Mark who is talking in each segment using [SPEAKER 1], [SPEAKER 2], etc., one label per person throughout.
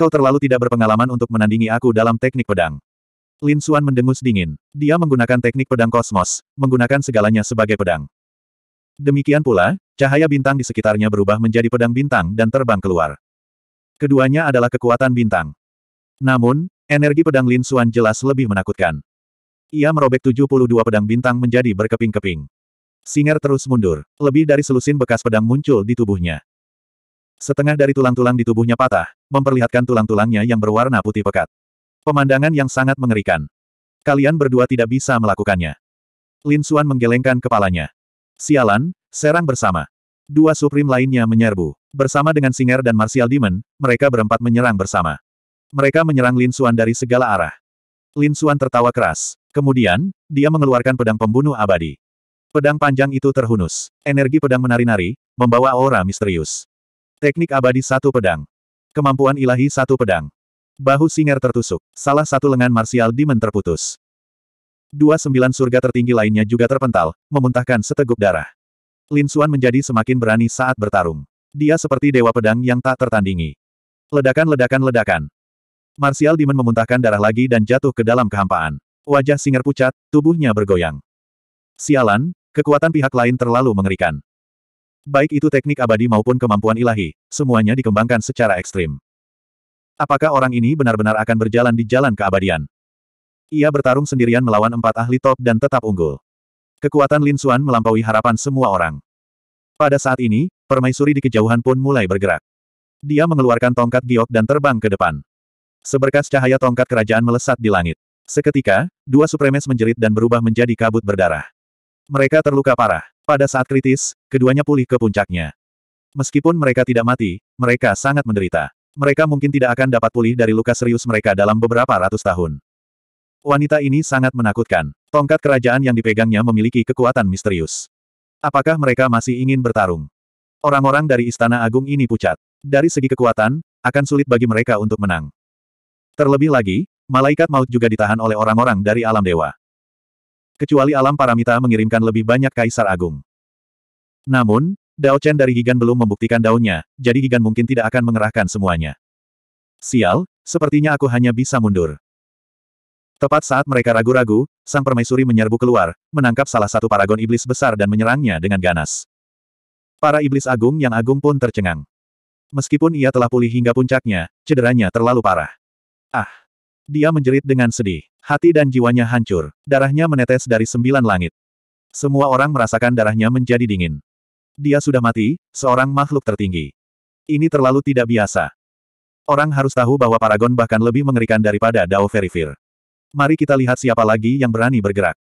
[SPEAKER 1] Kau terlalu tidak berpengalaman untuk menandingi aku dalam teknik pedang. Lin Xuan mendengus dingin. Dia menggunakan teknik pedang kosmos, menggunakan segalanya sebagai pedang. Demikian pula, cahaya bintang di sekitarnya berubah menjadi pedang bintang dan terbang keluar. Keduanya adalah kekuatan bintang. Namun, energi pedang Lin Xuan jelas lebih menakutkan. Ia merobek 72 pedang bintang menjadi berkeping-keping. Singer terus mundur. Lebih dari selusin bekas pedang muncul di tubuhnya. Setengah dari tulang-tulang di tubuhnya patah, memperlihatkan tulang-tulangnya yang berwarna putih pekat. Pemandangan yang sangat mengerikan. Kalian berdua tidak bisa melakukannya. Lin Suan menggelengkan kepalanya. Sialan, serang bersama. Dua Supreme lainnya menyerbu. Bersama dengan Singer dan Martial Demon, mereka berempat menyerang bersama. Mereka menyerang Lin Suan dari segala arah. Lin Suan tertawa keras. Kemudian, dia mengeluarkan pedang pembunuh abadi. Pedang panjang itu terhunus. Energi pedang menari-nari, membawa aura misterius. Teknik abadi satu pedang. Kemampuan ilahi satu pedang. Bahu Singer tertusuk, salah satu lengan Martial Demon terputus. Dua sembilan surga tertinggi lainnya juga terpental, memuntahkan seteguk darah. Lin Suan menjadi semakin berani saat bertarung. Dia seperti dewa pedang yang tak tertandingi. Ledakan-ledakan-ledakan. Martial Demon memuntahkan darah lagi dan jatuh ke dalam kehampaan. Wajah Singer pucat, tubuhnya bergoyang. Sialan, kekuatan pihak lain terlalu mengerikan. Baik itu teknik abadi maupun kemampuan ilahi, semuanya dikembangkan secara ekstrim. Apakah orang ini benar-benar akan berjalan di jalan keabadian? Ia bertarung sendirian melawan empat ahli top dan tetap unggul. Kekuatan Lin Xuan melampaui harapan semua orang. Pada saat ini, permaisuri di kejauhan pun mulai bergerak. Dia mengeluarkan tongkat giok dan terbang ke depan. Seberkas cahaya tongkat kerajaan melesat di langit. Seketika, dua supremes menjerit dan berubah menjadi kabut berdarah. Mereka terluka parah. Pada saat kritis, keduanya pulih ke puncaknya. Meskipun mereka tidak mati, mereka sangat menderita. Mereka mungkin tidak akan dapat pulih dari luka serius mereka dalam beberapa ratus tahun. Wanita ini sangat menakutkan. Tongkat kerajaan yang dipegangnya memiliki kekuatan misterius. Apakah mereka masih ingin bertarung? Orang-orang dari Istana Agung ini pucat. Dari segi kekuatan, akan sulit bagi mereka untuk menang. Terlebih lagi, malaikat maut juga ditahan oleh orang-orang dari alam dewa kecuali alam paramita mengirimkan lebih banyak kaisar agung. Namun, Dao Chen dari Gigan belum membuktikan daunnya, jadi Gigan mungkin tidak akan mengerahkan semuanya. Sial, sepertinya aku hanya bisa mundur. Tepat saat mereka ragu-ragu, sang permaisuri menyerbu keluar, menangkap salah satu paragon iblis besar dan menyerangnya dengan ganas. Para iblis agung yang agung pun tercengang. Meskipun ia telah pulih hingga puncaknya, cederanya terlalu parah. Ah! Dia menjerit dengan sedih. Hati dan jiwanya hancur. Darahnya menetes dari sembilan langit. Semua orang merasakan darahnya menjadi dingin. Dia sudah mati, seorang makhluk tertinggi. Ini terlalu tidak biasa. Orang harus tahu bahwa Paragon bahkan lebih mengerikan daripada Dao Verifir. Mari kita lihat siapa lagi yang berani bergerak.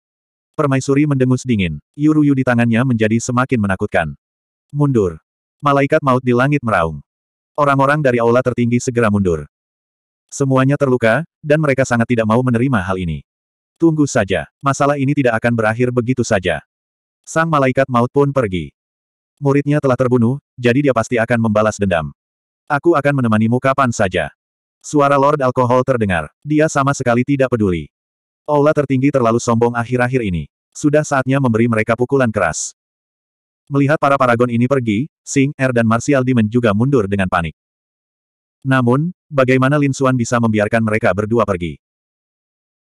[SPEAKER 1] Permaisuri mendengus dingin. Yuruyu di tangannya menjadi semakin menakutkan. Mundur. Malaikat maut di langit meraung. Orang-orang dari aula tertinggi segera mundur. Semuanya terluka, dan mereka sangat tidak mau menerima hal ini. Tunggu saja, masalah ini tidak akan berakhir begitu saja. Sang malaikat maut pun pergi. Muridnya telah terbunuh, jadi dia pasti akan membalas dendam. Aku akan menemanimu kapan saja. Suara Lord Alkohol terdengar. Dia sama sekali tidak peduli. Aula tertinggi terlalu sombong akhir-akhir ini. Sudah saatnya memberi mereka pukulan keras. Melihat para paragon ini pergi, Sing, Er dan Martial Demon juga mundur dengan panik. Namun, bagaimana Lin Suan bisa membiarkan mereka berdua pergi?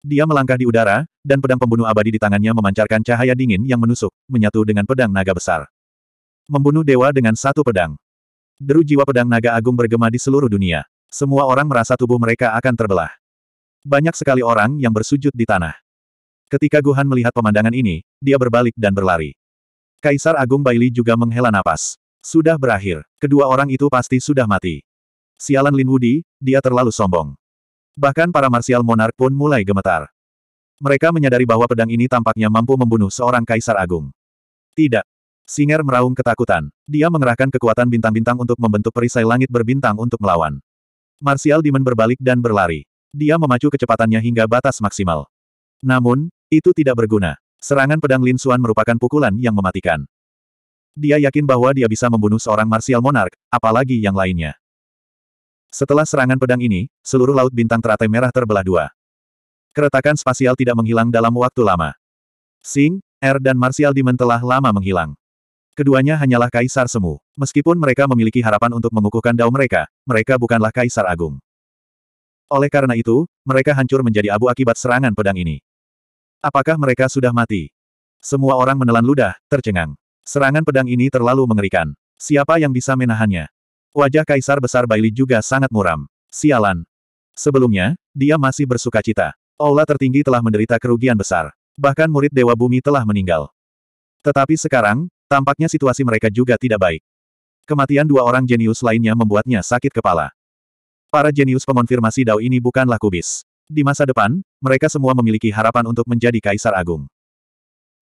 [SPEAKER 1] Dia melangkah di udara, dan pedang pembunuh abadi di tangannya memancarkan cahaya dingin yang menusuk, menyatu dengan pedang naga besar. Membunuh dewa dengan satu pedang. Deru jiwa pedang naga agung bergema di seluruh dunia. Semua orang merasa tubuh mereka akan terbelah. Banyak sekali orang yang bersujud di tanah. Ketika Guhan melihat pemandangan ini, dia berbalik dan berlari. Kaisar Agung Baili juga menghela napas. Sudah berakhir. Kedua orang itu pasti sudah mati. Sialan Lin Wudi, dia terlalu sombong. Bahkan para marsial monark pun mulai gemetar. Mereka menyadari bahwa pedang ini tampaknya mampu membunuh seorang kaisar agung. Tidak. Singer meraung ketakutan. Dia mengerahkan kekuatan bintang-bintang untuk membentuk perisai langit berbintang untuk melawan. Marsial Demon berbalik dan berlari. Dia memacu kecepatannya hingga batas maksimal. Namun, itu tidak berguna. Serangan pedang Lin Xuan merupakan pukulan yang mematikan. Dia yakin bahwa dia bisa membunuh seorang marsial monark, apalagi yang lainnya. Setelah serangan pedang ini, seluruh laut bintang teratai merah terbelah dua. Keretakan spasial tidak menghilang dalam waktu lama. Sing, Er dan Martial Demon telah lama menghilang. Keduanya hanyalah kaisar semu. Meskipun mereka memiliki harapan untuk mengukuhkan dao mereka, mereka bukanlah kaisar agung. Oleh karena itu, mereka hancur menjadi abu akibat serangan pedang ini. Apakah mereka sudah mati? Semua orang menelan ludah, tercengang. Serangan pedang ini terlalu mengerikan. Siapa yang bisa menahannya? Wajah Kaisar Besar Baili juga sangat muram. Sialan. Sebelumnya, dia masih bersuka cita. Ola tertinggi telah menderita kerugian besar. Bahkan murid Dewa Bumi telah meninggal. Tetapi sekarang, tampaknya situasi mereka juga tidak baik. Kematian dua orang jenius lainnya membuatnya sakit kepala. Para jenius pengonfirmasi Dao ini bukanlah kubis. Di masa depan, mereka semua memiliki harapan untuk menjadi Kaisar Agung.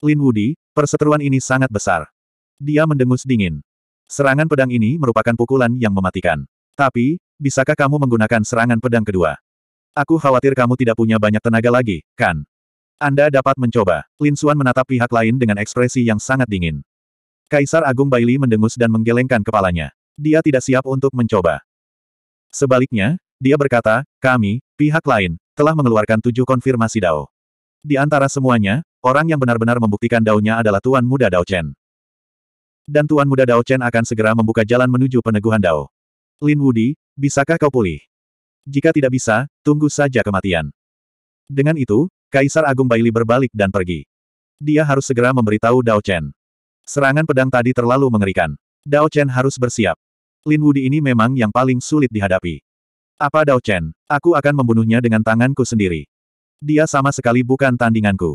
[SPEAKER 1] Lin Wudi, perseteruan ini sangat besar. Dia mendengus dingin. Serangan pedang ini merupakan pukulan yang mematikan. Tapi, bisakah kamu menggunakan serangan pedang kedua? Aku khawatir kamu tidak punya banyak tenaga lagi, kan? Anda dapat mencoba. Lin Xuan menatap pihak lain dengan ekspresi yang sangat dingin. Kaisar Agung Baili mendengus dan menggelengkan kepalanya. Dia tidak siap untuk mencoba. Sebaliknya, dia berkata, kami, pihak lain, telah mengeluarkan tujuh konfirmasi Dao. Di antara semuanya, orang yang benar-benar membuktikan Dao-nya adalah Tuan Muda Dao Chen. Dan Tuan Muda Dao Chen akan segera membuka jalan menuju peneguhan Dao. Lin Wudi, bisakah kau pulih? Jika tidak bisa, tunggu saja kematian. Dengan itu, Kaisar Agung Baili berbalik dan pergi. Dia harus segera memberitahu Dao Chen. Serangan pedang tadi terlalu mengerikan. Dao Chen harus bersiap. Lin Wudi ini memang yang paling sulit dihadapi. Apa Dao Chen? Aku akan membunuhnya dengan tanganku sendiri. Dia sama sekali bukan tandinganku.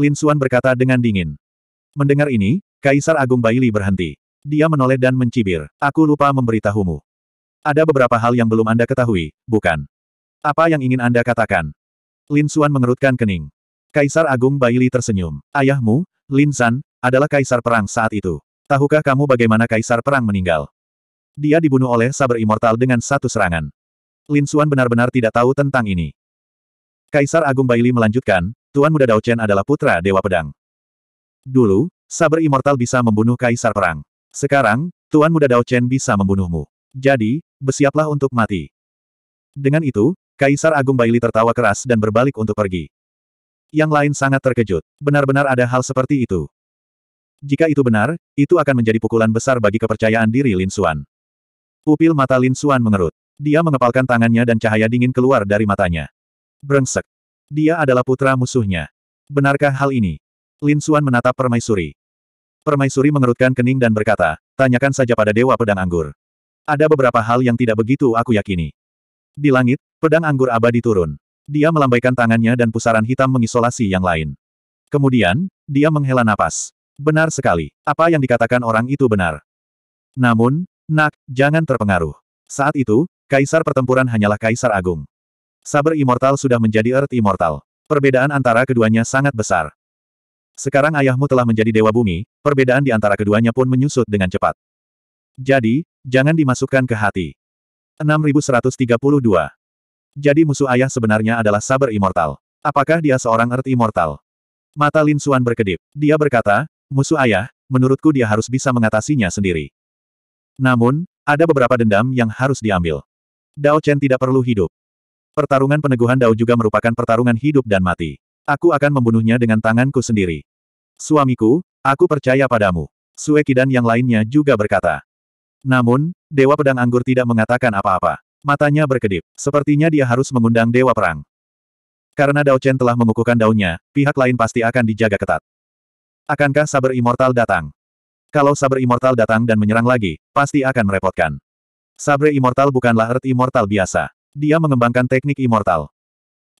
[SPEAKER 1] Lin Xuan berkata dengan dingin. Mendengar ini, Kaisar Agung Baili berhenti. Dia menoleh dan mencibir. Aku lupa memberitahumu. Ada beberapa hal yang belum Anda ketahui, bukan? Apa yang ingin Anda katakan? Lin Xuan mengerutkan kening. Kaisar Agung Baili tersenyum. Ayahmu, Lin San, adalah kaisar perang saat itu. Tahukah kamu bagaimana kaisar perang meninggal? Dia dibunuh oleh saber immortal dengan satu serangan. Lin Xuan benar-benar tidak tahu tentang ini. Kaisar Agung Baili melanjutkan, Tuan Muda Dao Chen adalah putra Dewa Pedang. Dulu, Saber Immortal bisa membunuh Kaisar Perang. Sekarang, Tuan Muda Dao Chen bisa membunuhmu. Jadi, bersiaplah untuk mati. Dengan itu, Kaisar Agung Baili tertawa keras dan berbalik untuk pergi. Yang lain sangat terkejut. Benar-benar ada hal seperti itu. Jika itu benar, itu akan menjadi pukulan besar bagi kepercayaan diri Lin Xuan. Pupil mata Lin Xuan mengerut. Dia mengepalkan tangannya dan cahaya dingin keluar dari matanya. Brengsek. Dia adalah putra musuhnya. Benarkah hal ini? Lin Suan menatap permaisuri. Permaisuri mengerutkan kening dan berkata, tanyakan saja pada Dewa Pedang Anggur. Ada beberapa hal yang tidak begitu aku yakini. Di langit, pedang anggur abadi turun. Dia melambaikan tangannya dan pusaran hitam mengisolasi yang lain. Kemudian, dia menghela napas. Benar sekali, apa yang dikatakan orang itu benar. Namun, nak, jangan terpengaruh. Saat itu, kaisar pertempuran hanyalah kaisar agung. Saber Immortal sudah menjadi Earth Immortal. Perbedaan antara keduanya sangat besar. Sekarang ayahmu telah menjadi dewa bumi, perbedaan di antara keduanya pun menyusut dengan cepat. Jadi, jangan dimasukkan ke hati. 6132. Jadi musuh ayah sebenarnya adalah Saber Immortal. Apakah dia seorang Earth Immortal? Mata Lin Suan berkedip. Dia berkata, musuh ayah, menurutku dia harus bisa mengatasinya sendiri. Namun, ada beberapa dendam yang harus diambil. Dao Chen tidak perlu hidup. Pertarungan peneguhan Dao juga merupakan pertarungan hidup dan mati. Aku akan membunuhnya dengan tanganku sendiri. Suamiku, aku percaya padamu. Sue dan yang lainnya juga berkata. Namun, Dewa Pedang Anggur tidak mengatakan apa-apa. Matanya berkedip. Sepertinya dia harus mengundang Dewa Perang. Karena Dao Chen telah mengukuhkan daunnya, pihak lain pasti akan dijaga ketat. Akankah Saber Immortal datang? Kalau Saber Immortal datang dan menyerang lagi, pasti akan merepotkan. Sabre Immortal bukanlah Earth Immortal biasa. Dia mengembangkan teknik Immortal.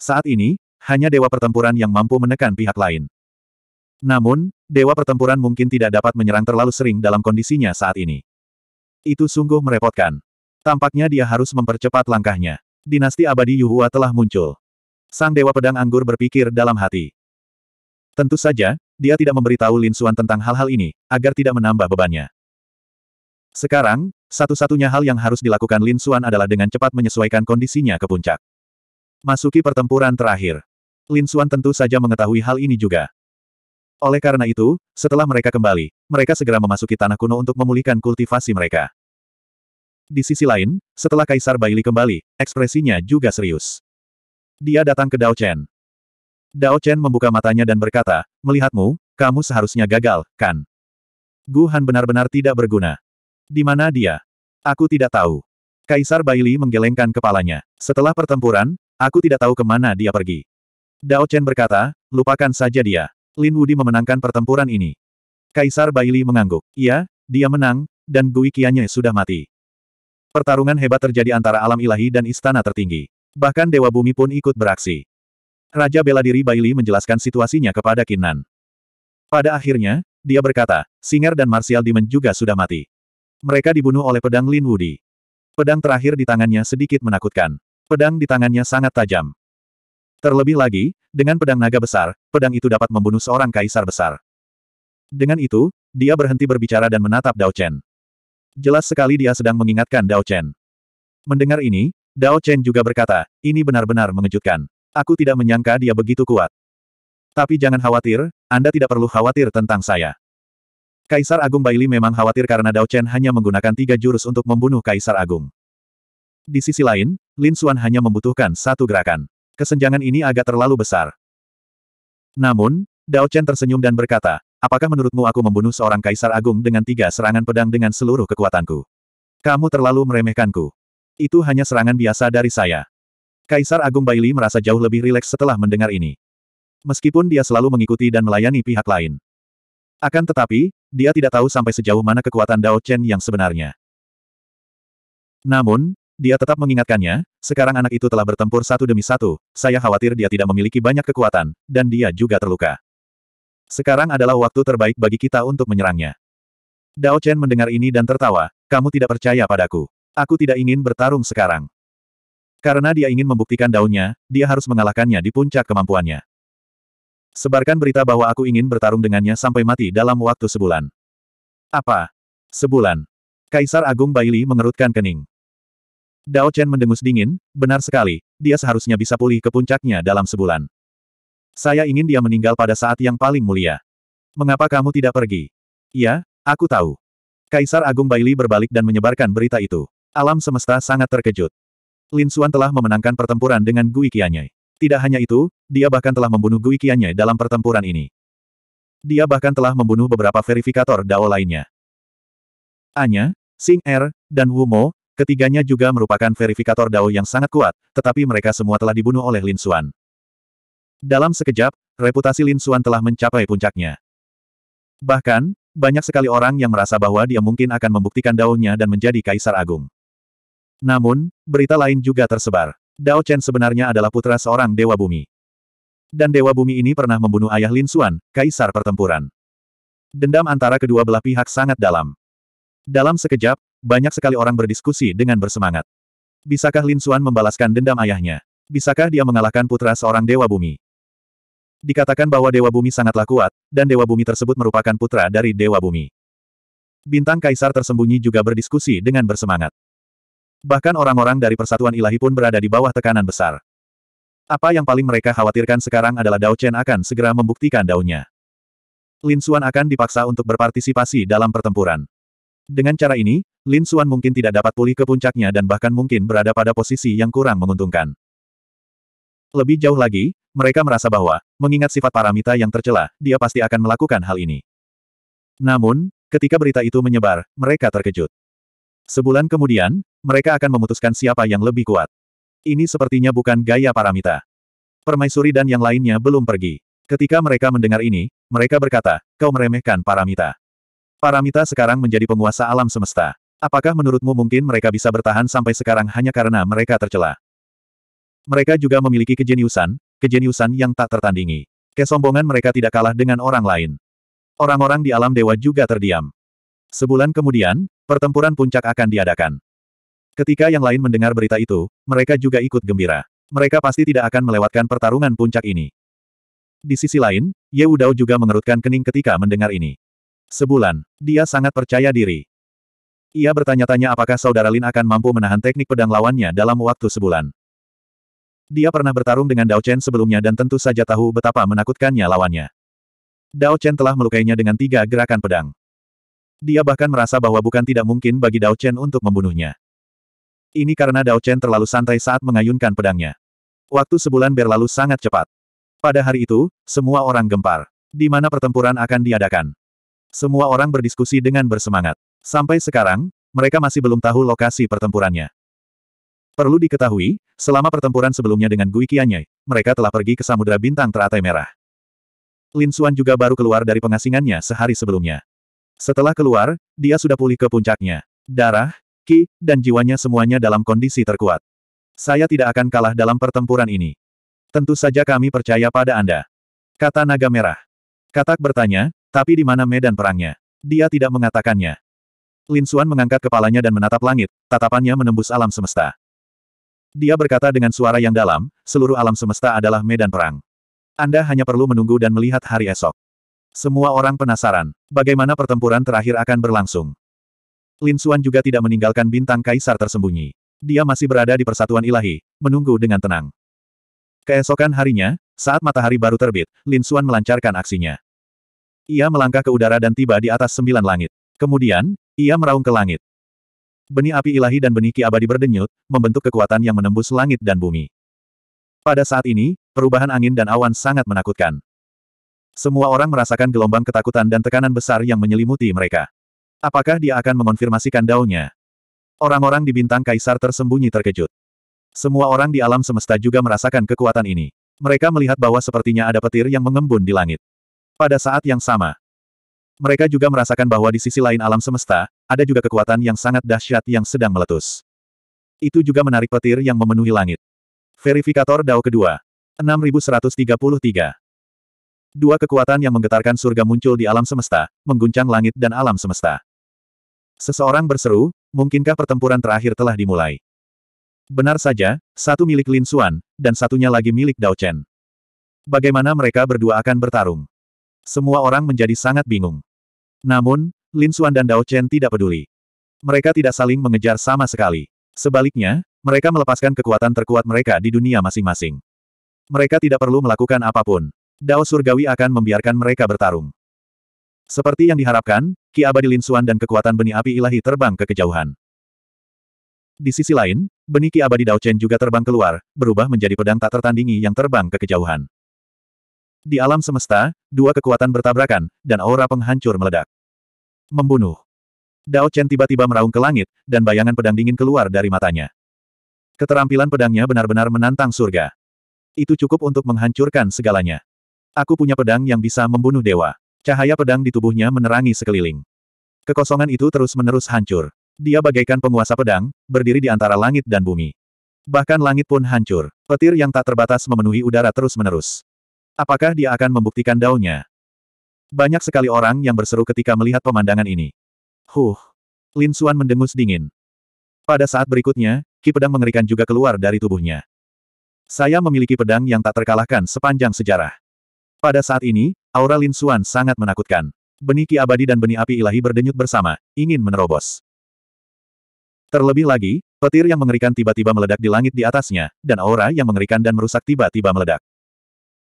[SPEAKER 1] Saat ini, hanya dewa pertempuran yang mampu menekan pihak lain. Namun, dewa pertempuran mungkin tidak dapat menyerang terlalu sering dalam kondisinya saat ini. Itu sungguh merepotkan. Tampaknya dia harus mempercepat langkahnya. Dinasti abadi Yuhua telah muncul. Sang Dewa Pedang Anggur berpikir dalam hati. Tentu saja, dia tidak memberitahu Lin Xuan tentang hal-hal ini, agar tidak menambah bebannya. Sekarang, satu-satunya hal yang harus dilakukan Lin Xuan adalah dengan cepat menyesuaikan kondisinya ke puncak. Masuki pertempuran terakhir. Lin Suan tentu saja mengetahui hal ini juga. Oleh karena itu, setelah mereka kembali, mereka segera memasuki tanah kuno untuk memulihkan kultivasi mereka. Di sisi lain, setelah Kaisar Baili kembali, ekspresinya juga serius. Dia datang ke Dao Chen. Dao Chen membuka matanya dan berkata, melihatmu, kamu seharusnya gagal, kan? Gu Han benar-benar tidak berguna. Di mana dia? Aku tidak tahu. Kaisar Baili menggelengkan kepalanya. Setelah pertempuran, aku tidak tahu kemana dia pergi. Dao Chen berkata, lupakan saja dia. Lin Wudi memenangkan pertempuran ini. Kaisar Baili mengangguk. Iya, dia menang, dan Gui Qianye sudah mati. Pertarungan hebat terjadi antara alam ilahi dan istana tertinggi. Bahkan Dewa Bumi pun ikut beraksi. Raja bela diri Baili menjelaskan situasinya kepada Kinan. Pada akhirnya, dia berkata, Singer dan Martial Demon juga sudah mati. Mereka dibunuh oleh pedang Lin Wudi. Pedang terakhir di tangannya sedikit menakutkan. Pedang di tangannya sangat tajam. Terlebih lagi, dengan pedang naga besar, pedang itu dapat membunuh seorang kaisar besar. Dengan itu, dia berhenti berbicara dan menatap Dao Chen. Jelas sekali dia sedang mengingatkan Dao Chen. Mendengar ini, Dao Chen juga berkata, ini benar-benar mengejutkan. Aku tidak menyangka dia begitu kuat. Tapi jangan khawatir, Anda tidak perlu khawatir tentang saya. Kaisar Agung Baili memang khawatir karena Dao Chen hanya menggunakan tiga jurus untuk membunuh Kaisar Agung. Di sisi lain, Lin Xuan hanya membutuhkan satu gerakan. Kesenjangan ini agak terlalu besar. Namun, Dao Chen tersenyum dan berkata, apakah menurutmu aku membunuh seorang kaisar agung dengan tiga serangan pedang dengan seluruh kekuatanku? Kamu terlalu meremehkanku. Itu hanya serangan biasa dari saya. Kaisar Agung Baili merasa jauh lebih rileks setelah mendengar ini. Meskipun dia selalu mengikuti dan melayani pihak lain. Akan tetapi, dia tidak tahu sampai sejauh mana kekuatan Dao Chen yang sebenarnya. Namun, dia tetap mengingatkannya, sekarang anak itu telah bertempur satu demi satu, saya khawatir dia tidak memiliki banyak kekuatan, dan dia juga terluka. Sekarang adalah waktu terbaik bagi kita untuk menyerangnya. Dao Chen mendengar ini dan tertawa, kamu tidak percaya padaku. Aku tidak ingin bertarung sekarang. Karena dia ingin membuktikan daunnya, dia harus mengalahkannya di puncak kemampuannya. Sebarkan berita bahwa aku ingin bertarung dengannya sampai mati dalam waktu sebulan. Apa? Sebulan. Kaisar Agung Baili mengerutkan kening. Dao Chen mendengus dingin, benar sekali, dia seharusnya bisa pulih ke puncaknya dalam sebulan. Saya ingin dia meninggal pada saat yang paling mulia. Mengapa kamu tidak pergi? Ya, aku tahu. Kaisar Agung Baili berbalik dan menyebarkan berita itu. Alam semesta sangat terkejut. Lin Xuan telah memenangkan pertempuran dengan Gui Qianyai. Tidak hanya itu, dia bahkan telah membunuh Gui Qianyai dalam pertempuran ini. Dia bahkan telah membunuh beberapa verifikator Dao lainnya. Anya, Sing Er, dan Wu Mo, Ketiganya juga merupakan verifikator Dao yang sangat kuat, tetapi mereka semua telah dibunuh oleh Lin Xuan. Dalam sekejap, reputasi Lin Xuan telah mencapai puncaknya. Bahkan, banyak sekali orang yang merasa bahwa dia mungkin akan membuktikan Dao-nya dan menjadi Kaisar Agung. Namun, berita lain juga tersebar. Dao Chen sebenarnya adalah putra seorang Dewa Bumi. Dan Dewa Bumi ini pernah membunuh ayah Lin Xuan, Kaisar Pertempuran. Dendam antara kedua belah pihak sangat dalam. Dalam sekejap, banyak sekali orang berdiskusi dengan bersemangat. Bisakah Lin Xuan membalaskan dendam ayahnya? Bisakah dia mengalahkan putra seorang Dewa Bumi? Dikatakan bahwa Dewa Bumi sangatlah kuat, dan Dewa Bumi tersebut merupakan putra dari Dewa Bumi. Bintang Kaisar tersembunyi juga berdiskusi dengan bersemangat. Bahkan orang-orang dari Persatuan Ilahi pun berada di bawah tekanan besar. Apa yang paling mereka khawatirkan sekarang adalah Dao Chen akan segera membuktikan daunnya. Lin Xuan akan dipaksa untuk berpartisipasi dalam pertempuran. Dengan cara ini, Lin Suan mungkin tidak dapat pulih ke puncaknya dan bahkan mungkin berada pada posisi yang kurang menguntungkan. Lebih jauh lagi, mereka merasa bahwa, mengingat sifat paramita yang tercela, dia pasti akan melakukan hal ini. Namun, ketika berita itu menyebar, mereka terkejut. Sebulan kemudian, mereka akan memutuskan siapa yang lebih kuat. Ini sepertinya bukan gaya paramita. Permaisuri dan yang lainnya belum pergi. Ketika mereka mendengar ini, mereka berkata, kau meremehkan paramita. Paramita sekarang menjadi penguasa alam semesta. Apakah menurutmu mungkin mereka bisa bertahan sampai sekarang hanya karena mereka tercela? Mereka juga memiliki kejeniusan, kejeniusan yang tak tertandingi. Kesombongan mereka tidak kalah dengan orang lain. Orang-orang di alam dewa juga terdiam. Sebulan kemudian, pertempuran puncak akan diadakan. Ketika yang lain mendengar berita itu, mereka juga ikut gembira. Mereka pasti tidak akan melewatkan pertarungan puncak ini. Di sisi lain, Ye Udao juga mengerutkan kening ketika mendengar ini. Sebulan. Dia sangat percaya diri. Ia bertanya-tanya apakah saudara Lin akan mampu menahan teknik pedang lawannya dalam waktu sebulan. Dia pernah bertarung dengan Dao Chen sebelumnya dan tentu saja tahu betapa menakutkannya lawannya. Dao Chen telah melukainya dengan tiga gerakan pedang. Dia bahkan merasa bahwa bukan tidak mungkin bagi Dao Chen untuk membunuhnya. Ini karena Dao Chen terlalu santai saat mengayunkan pedangnya. Waktu sebulan berlalu sangat cepat. Pada hari itu, semua orang gempar. Di mana pertempuran akan diadakan. Semua orang berdiskusi dengan bersemangat. Sampai sekarang, mereka masih belum tahu lokasi pertempurannya. Perlu diketahui, selama pertempuran sebelumnya dengan Gui Qianye, mereka telah pergi ke Samudra Bintang Teratai Merah. Lin Xuan juga baru keluar dari pengasingannya sehari sebelumnya. Setelah keluar, dia sudah pulih ke puncaknya. Darah, ki, dan jiwanya semuanya dalam kondisi terkuat. Saya tidak akan kalah dalam pertempuran ini. Tentu saja kami percaya pada Anda. Kata naga merah. Katak bertanya, tapi di mana medan perangnya? Dia tidak mengatakannya. Lin Xuan mengangkat kepalanya dan menatap langit, tatapannya menembus alam semesta. Dia berkata dengan suara yang dalam, seluruh alam semesta adalah medan perang. Anda hanya perlu menunggu dan melihat hari esok. Semua orang penasaran, bagaimana pertempuran terakhir akan berlangsung. Lin Xuan juga tidak meninggalkan bintang kaisar tersembunyi. Dia masih berada di persatuan ilahi, menunggu dengan tenang. Keesokan harinya, saat matahari baru terbit, Lin Xuan melancarkan aksinya. Ia melangkah ke udara dan tiba di atas sembilan langit. Kemudian, ia meraung ke langit. Benih api ilahi dan benih ki abadi berdenyut, membentuk kekuatan yang menembus langit dan bumi. Pada saat ini, perubahan angin dan awan sangat menakutkan. Semua orang merasakan gelombang ketakutan dan tekanan besar yang menyelimuti mereka. Apakah dia akan mengonfirmasikan daunnya? Orang-orang di bintang kaisar tersembunyi terkejut. Semua orang di alam semesta juga merasakan kekuatan ini. Mereka melihat bahwa sepertinya ada petir yang mengembun di langit. Pada saat yang sama, mereka juga merasakan bahwa di sisi lain alam semesta, ada juga kekuatan yang sangat dahsyat yang sedang meletus. Itu juga menarik petir yang memenuhi langit. Verifikator Dao kedua. 6133. Dua kekuatan yang menggetarkan surga muncul di alam semesta, mengguncang langit dan alam semesta. Seseorang berseru, mungkinkah pertempuran terakhir telah dimulai? Benar saja, satu milik Lin Xuan, dan satunya lagi milik Dao Chen. Bagaimana mereka berdua akan bertarung? Semua orang menjadi sangat bingung. Namun, Lin Suan dan Dao Chen tidak peduli. Mereka tidak saling mengejar sama sekali. Sebaliknya, mereka melepaskan kekuatan terkuat mereka di dunia masing-masing. Mereka tidak perlu melakukan apapun. Dao Surgawi akan membiarkan mereka bertarung. Seperti yang diharapkan, Ki Abadi Lin Suan dan kekuatan benih api ilahi terbang ke kejauhan. Di sisi lain, benih Ki Abadi Dao Chen juga terbang keluar, berubah menjadi pedang tak tertandingi yang terbang ke kejauhan. Di alam semesta, dua kekuatan bertabrakan, dan aura penghancur meledak. Membunuh. Dao Chen tiba-tiba meraung ke langit, dan bayangan pedang dingin keluar dari matanya. Keterampilan pedangnya benar-benar menantang surga. Itu cukup untuk menghancurkan segalanya. Aku punya pedang yang bisa membunuh dewa. Cahaya pedang di tubuhnya menerangi sekeliling. Kekosongan itu terus-menerus hancur. Dia bagaikan penguasa pedang, berdiri di antara langit dan bumi. Bahkan langit pun hancur. Petir yang tak terbatas memenuhi udara terus-menerus. Apakah dia akan membuktikan daunnya? Banyak sekali orang yang berseru ketika melihat pemandangan ini. Huh! Lin Xuan mendengus dingin. Pada saat berikutnya, ki pedang mengerikan juga keluar dari tubuhnya. Saya memiliki pedang yang tak terkalahkan sepanjang sejarah. Pada saat ini, aura Lin Xuan sangat menakutkan. Benih ki abadi dan benih api ilahi berdenyut bersama, ingin menerobos. Terlebih lagi, petir yang mengerikan tiba-tiba meledak di langit di atasnya, dan aura yang mengerikan dan merusak tiba-tiba meledak.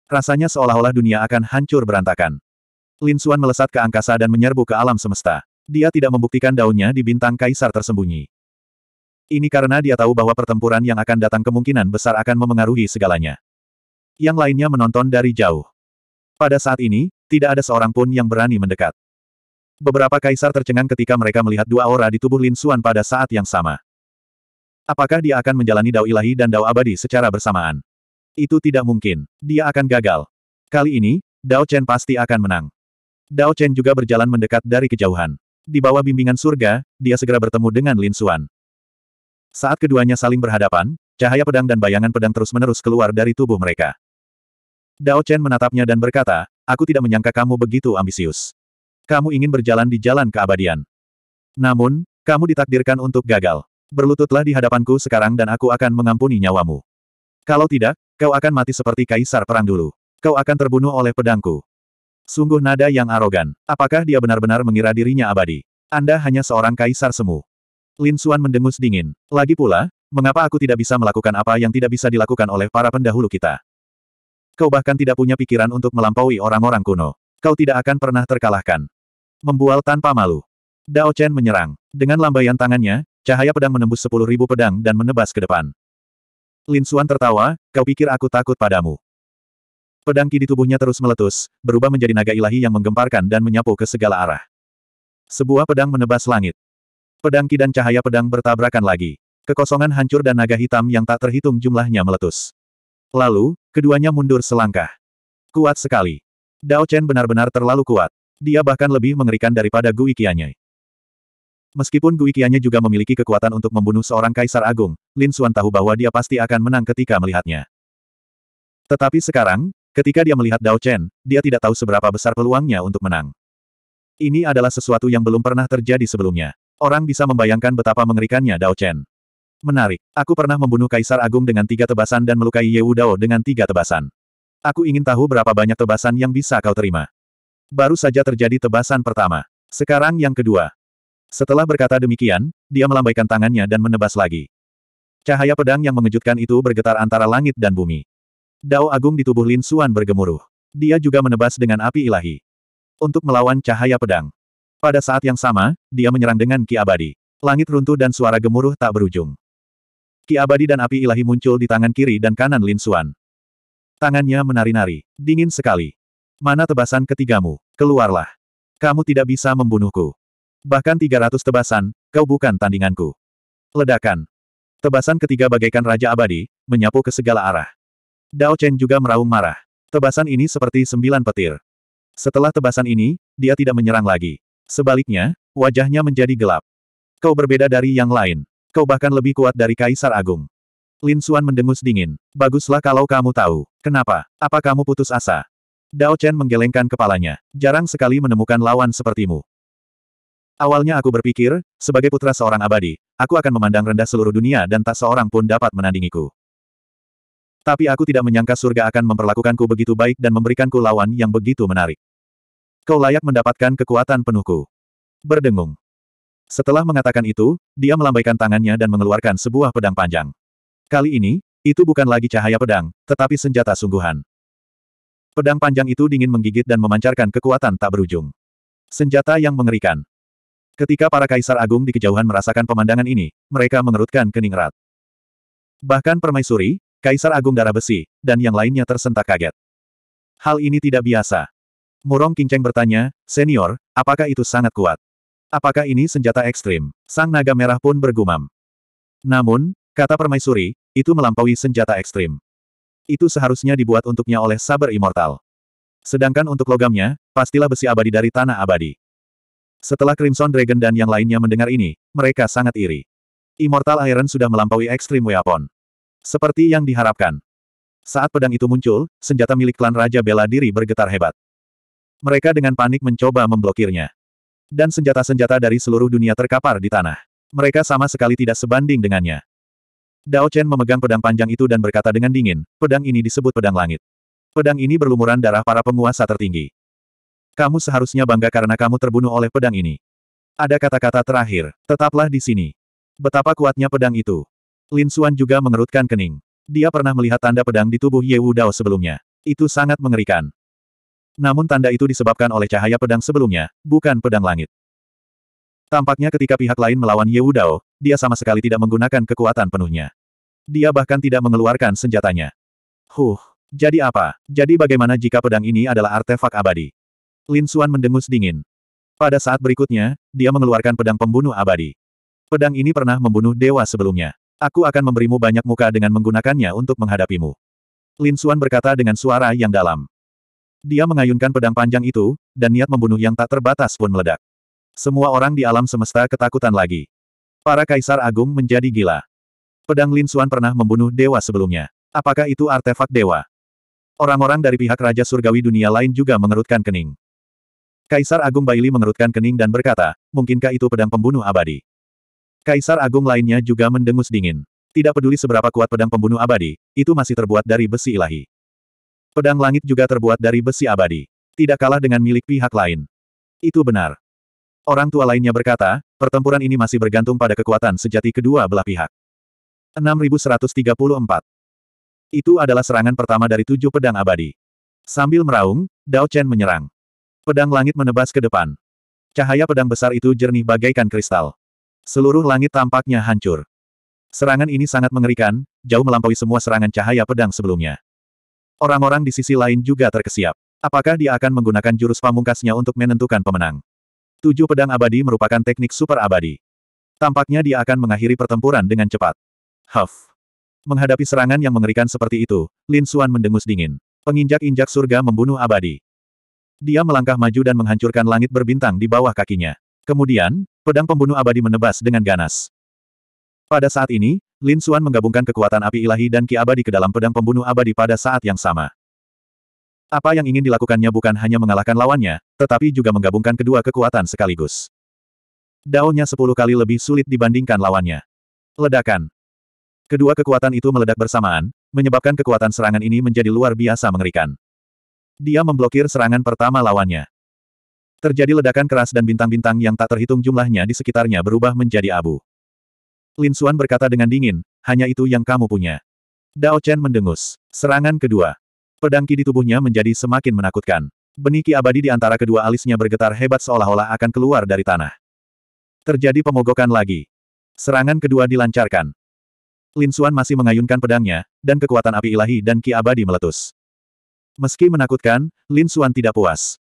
[SPEAKER 1] Rasanya seolah-olah dunia akan hancur berantakan. Lin Xuan melesat ke angkasa dan menyerbu ke alam semesta. Dia tidak membuktikan daunnya di bintang kaisar tersembunyi. Ini karena dia tahu bahwa pertempuran yang akan datang kemungkinan besar akan memengaruhi segalanya. Yang lainnya menonton dari jauh. Pada saat ini, tidak ada seorang pun yang berani mendekat. Beberapa kaisar tercengang ketika mereka melihat dua aura di tubuh Lin Xuan pada saat yang sama. Apakah dia akan menjalani dao ilahi dan dao abadi secara bersamaan? Itu tidak mungkin. Dia akan gagal. Kali ini, Dao Chen pasti akan menang. Dao Chen juga berjalan mendekat dari kejauhan. Di bawah bimbingan surga, dia segera bertemu dengan Lin Xuan. Saat keduanya saling berhadapan, cahaya pedang dan bayangan pedang terus-menerus keluar dari tubuh mereka. Dao Chen menatapnya dan berkata, aku tidak menyangka kamu begitu ambisius. Kamu ingin berjalan di jalan keabadian. Namun, kamu ditakdirkan untuk gagal. Berlututlah di hadapanku sekarang dan aku akan mengampuni nyawamu. Kalau tidak, kau akan mati seperti kaisar perang dulu. Kau akan terbunuh oleh pedangku. Sungguh nada yang arogan. Apakah dia benar-benar mengira dirinya abadi? Anda hanya seorang kaisar semu. Lin Xuan mendengus dingin. Lagi pula, mengapa aku tidak bisa melakukan apa yang tidak bisa dilakukan oleh para pendahulu kita? Kau bahkan tidak punya pikiran untuk melampaui orang-orang kuno. Kau tidak akan pernah terkalahkan. Membual tanpa malu. Dao Chen menyerang. Dengan lambaian tangannya, cahaya pedang menembus sepuluh ribu pedang dan menebas ke depan. Lin Suan tertawa, kau pikir aku takut padamu. Pedang ki di tubuhnya terus meletus, berubah menjadi naga ilahi yang menggemparkan dan menyapu ke segala arah. Sebuah pedang menebas langit. Pedang ki dan cahaya pedang bertabrakan lagi. Kekosongan hancur dan naga hitam yang tak terhitung jumlahnya meletus. Lalu, keduanya mundur selangkah. Kuat sekali. Dao Chen benar-benar terlalu kuat. Dia bahkan lebih mengerikan daripada Gu Iqianye. Meskipun Guikianya juga memiliki kekuatan untuk membunuh seorang kaisar agung, Lin Xuan tahu bahwa dia pasti akan menang ketika melihatnya. Tetapi sekarang, ketika dia melihat Dao Chen, dia tidak tahu seberapa besar peluangnya untuk menang. Ini adalah sesuatu yang belum pernah terjadi sebelumnya. Orang bisa membayangkan betapa mengerikannya Dao Chen. Menarik, aku pernah membunuh kaisar agung dengan tiga tebasan dan melukai Ye Wu Dao dengan tiga tebasan. Aku ingin tahu berapa banyak tebasan yang bisa kau terima. Baru saja terjadi tebasan pertama. Sekarang yang kedua, setelah berkata demikian, dia melambaikan tangannya dan menebas lagi. Cahaya pedang yang mengejutkan itu bergetar antara langit dan bumi. Dao agung di tubuh Lin Xuan bergemuruh. Dia juga menebas dengan api ilahi. Untuk melawan cahaya pedang. Pada saat yang sama, dia menyerang dengan Ki Abadi. Langit runtuh dan suara gemuruh tak berujung. Ki Abadi dan api ilahi muncul di tangan kiri dan kanan Lin Xuan. Tangannya menari-nari. Dingin sekali. Mana tebasan ketigamu? Keluarlah. Kamu tidak bisa membunuhku. Bahkan 300 tebasan, kau bukan tandinganku. Ledakan. Tebasan ketiga bagaikan Raja Abadi, menyapu ke segala arah. Dao Chen juga meraung marah. Tebasan ini seperti sembilan petir. Setelah tebasan ini, dia tidak menyerang lagi. Sebaliknya, wajahnya menjadi gelap. Kau berbeda dari yang lain. Kau bahkan lebih kuat dari Kaisar Agung. Lin Xuan mendengus dingin. Baguslah kalau kamu tahu. Kenapa? Apa kamu putus asa? Dao Chen menggelengkan kepalanya. Jarang sekali menemukan lawan sepertimu. Awalnya aku berpikir, sebagai putra seorang abadi, aku akan memandang rendah seluruh dunia dan tak seorang pun dapat menandingiku. Tapi aku tidak menyangka surga akan memperlakukanku begitu baik dan memberikanku lawan yang begitu menarik. Kau layak mendapatkan kekuatan penuhku. Berdengung. Setelah mengatakan itu, dia melambaikan tangannya dan mengeluarkan sebuah pedang panjang. Kali ini, itu bukan lagi cahaya pedang, tetapi senjata sungguhan. Pedang panjang itu dingin menggigit dan memancarkan kekuatan tak berujung. Senjata yang mengerikan. Ketika para kaisar agung di kejauhan merasakan pemandangan ini, mereka mengerutkan kening erat. Bahkan permaisuri, kaisar agung darah besi, dan yang lainnya tersentak kaget. Hal ini tidak biasa. Murong Kinceng bertanya, senior, apakah itu sangat kuat? Apakah ini senjata ekstrim? Sang naga merah pun bergumam. Namun, kata permaisuri, itu melampaui senjata ekstrim. Itu seharusnya dibuat untuknya oleh saber immortal. Sedangkan untuk logamnya, pastilah besi abadi dari tanah abadi. Setelah Crimson Dragon dan yang lainnya mendengar ini, mereka sangat iri. Immortal Iron sudah melampaui Extreme Weapon. Seperti yang diharapkan. Saat pedang itu muncul, senjata milik klan Raja Bela Diri bergetar hebat. Mereka dengan panik mencoba memblokirnya. Dan senjata-senjata dari seluruh dunia terkapar di tanah. Mereka sama sekali tidak sebanding dengannya. Dao Chen memegang pedang panjang itu dan berkata dengan dingin, pedang ini disebut pedang langit. Pedang ini berlumuran darah para penguasa tertinggi. Kamu seharusnya bangga karena kamu terbunuh oleh pedang ini. Ada kata-kata terakhir, tetaplah di sini. Betapa kuatnya pedang itu. Lin Suan juga mengerutkan kening. Dia pernah melihat tanda pedang di tubuh Ye Wu Dao sebelumnya. Itu sangat mengerikan. Namun tanda itu disebabkan oleh cahaya pedang sebelumnya, bukan pedang langit. Tampaknya ketika pihak lain melawan Ye Wu Dao, dia sama sekali tidak menggunakan kekuatan penuhnya. Dia bahkan tidak mengeluarkan senjatanya. Huh, jadi apa? Jadi bagaimana jika pedang ini adalah artefak abadi? Lin Xuan mendengus dingin. Pada saat berikutnya, dia mengeluarkan pedang pembunuh abadi. Pedang ini pernah membunuh dewa sebelumnya. Aku akan memberimu banyak muka dengan menggunakannya untuk menghadapimu. Lin Xuan berkata dengan suara yang dalam. Dia mengayunkan pedang panjang itu, dan niat membunuh yang tak terbatas pun meledak. Semua orang di alam semesta ketakutan lagi. Para kaisar agung menjadi gila. Pedang Lin Xuan pernah membunuh dewa sebelumnya. Apakah itu artefak dewa? Orang-orang dari pihak Raja Surgawi dunia lain juga mengerutkan kening. Kaisar Agung Baili mengerutkan kening dan berkata, mungkinkah itu pedang pembunuh abadi? Kaisar Agung lainnya juga mendengus dingin. Tidak peduli seberapa kuat pedang pembunuh abadi, itu masih terbuat dari besi ilahi. Pedang langit juga terbuat dari besi abadi. Tidak kalah dengan milik pihak lain. Itu benar. Orang tua lainnya berkata, pertempuran ini masih bergantung pada kekuatan sejati kedua belah pihak. 6134. Itu adalah serangan pertama dari tujuh pedang abadi. Sambil meraung, Dao Chen menyerang. Pedang langit menebas ke depan. Cahaya pedang besar itu jernih bagaikan kristal. Seluruh langit tampaknya hancur. Serangan ini sangat mengerikan, jauh melampaui semua serangan cahaya pedang sebelumnya. Orang-orang di sisi lain juga terkesiap. Apakah dia akan menggunakan jurus pamungkasnya untuk menentukan pemenang? Tujuh pedang abadi merupakan teknik super abadi. Tampaknya dia akan mengakhiri pertempuran dengan cepat. Huff. Menghadapi serangan yang mengerikan seperti itu, Lin Xuan mendengus dingin. Penginjak-injak surga membunuh abadi. Dia melangkah maju dan menghancurkan langit berbintang di bawah kakinya. Kemudian, pedang pembunuh abadi menebas dengan ganas. Pada saat ini, Lin Xuan menggabungkan kekuatan api ilahi dan ki abadi ke dalam pedang pembunuh abadi pada saat yang sama. Apa yang ingin dilakukannya bukan hanya mengalahkan lawannya, tetapi juga menggabungkan kedua kekuatan sekaligus. Daunnya sepuluh kali lebih sulit dibandingkan lawannya. Ledakan. Kedua kekuatan itu meledak bersamaan, menyebabkan kekuatan serangan ini menjadi luar biasa mengerikan. Dia memblokir serangan pertama lawannya. Terjadi ledakan keras dan bintang-bintang yang tak terhitung jumlahnya di sekitarnya berubah menjadi abu. Lin Suan berkata dengan dingin, hanya itu yang kamu punya. Dao Chen mendengus. Serangan kedua. Pedang ki di tubuhnya menjadi semakin menakutkan. Benih ki abadi di antara kedua alisnya bergetar hebat seolah-olah akan keluar dari tanah. Terjadi pemogokan lagi. Serangan kedua dilancarkan. Lin Suan masih mengayunkan pedangnya, dan kekuatan api ilahi dan ki abadi meletus. Meski menakutkan, Lin Xuan tidak puas.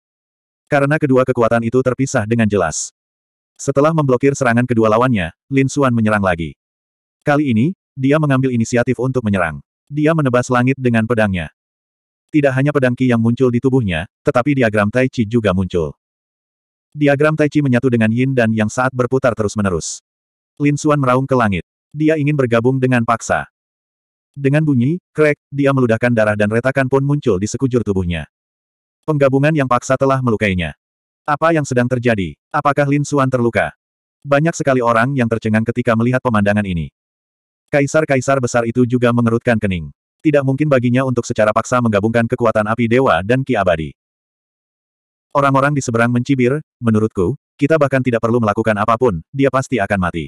[SPEAKER 1] Karena kedua kekuatan itu terpisah dengan jelas. Setelah memblokir serangan kedua lawannya, Lin Xuan menyerang lagi. Kali ini, dia mengambil inisiatif untuk menyerang. Dia menebas langit dengan pedangnya. Tidak hanya pedang Qi yang muncul di tubuhnya, tetapi diagram Tai Chi juga muncul. Diagram Tai Chi menyatu dengan Yin dan Yang saat berputar terus-menerus. Lin Xuan meraung ke langit. Dia ingin bergabung dengan paksa. Dengan bunyi, krek, dia meludahkan darah dan retakan pun muncul di sekujur tubuhnya. Penggabungan yang paksa telah melukainya. Apa yang sedang terjadi? Apakah Lin Suan terluka? Banyak sekali orang yang tercengang ketika melihat pemandangan ini. Kaisar-kaisar besar itu juga mengerutkan kening. Tidak mungkin baginya untuk secara paksa menggabungkan kekuatan api dewa dan ki abadi. Orang-orang di seberang mencibir, menurutku, kita bahkan tidak perlu melakukan apapun, dia pasti akan mati.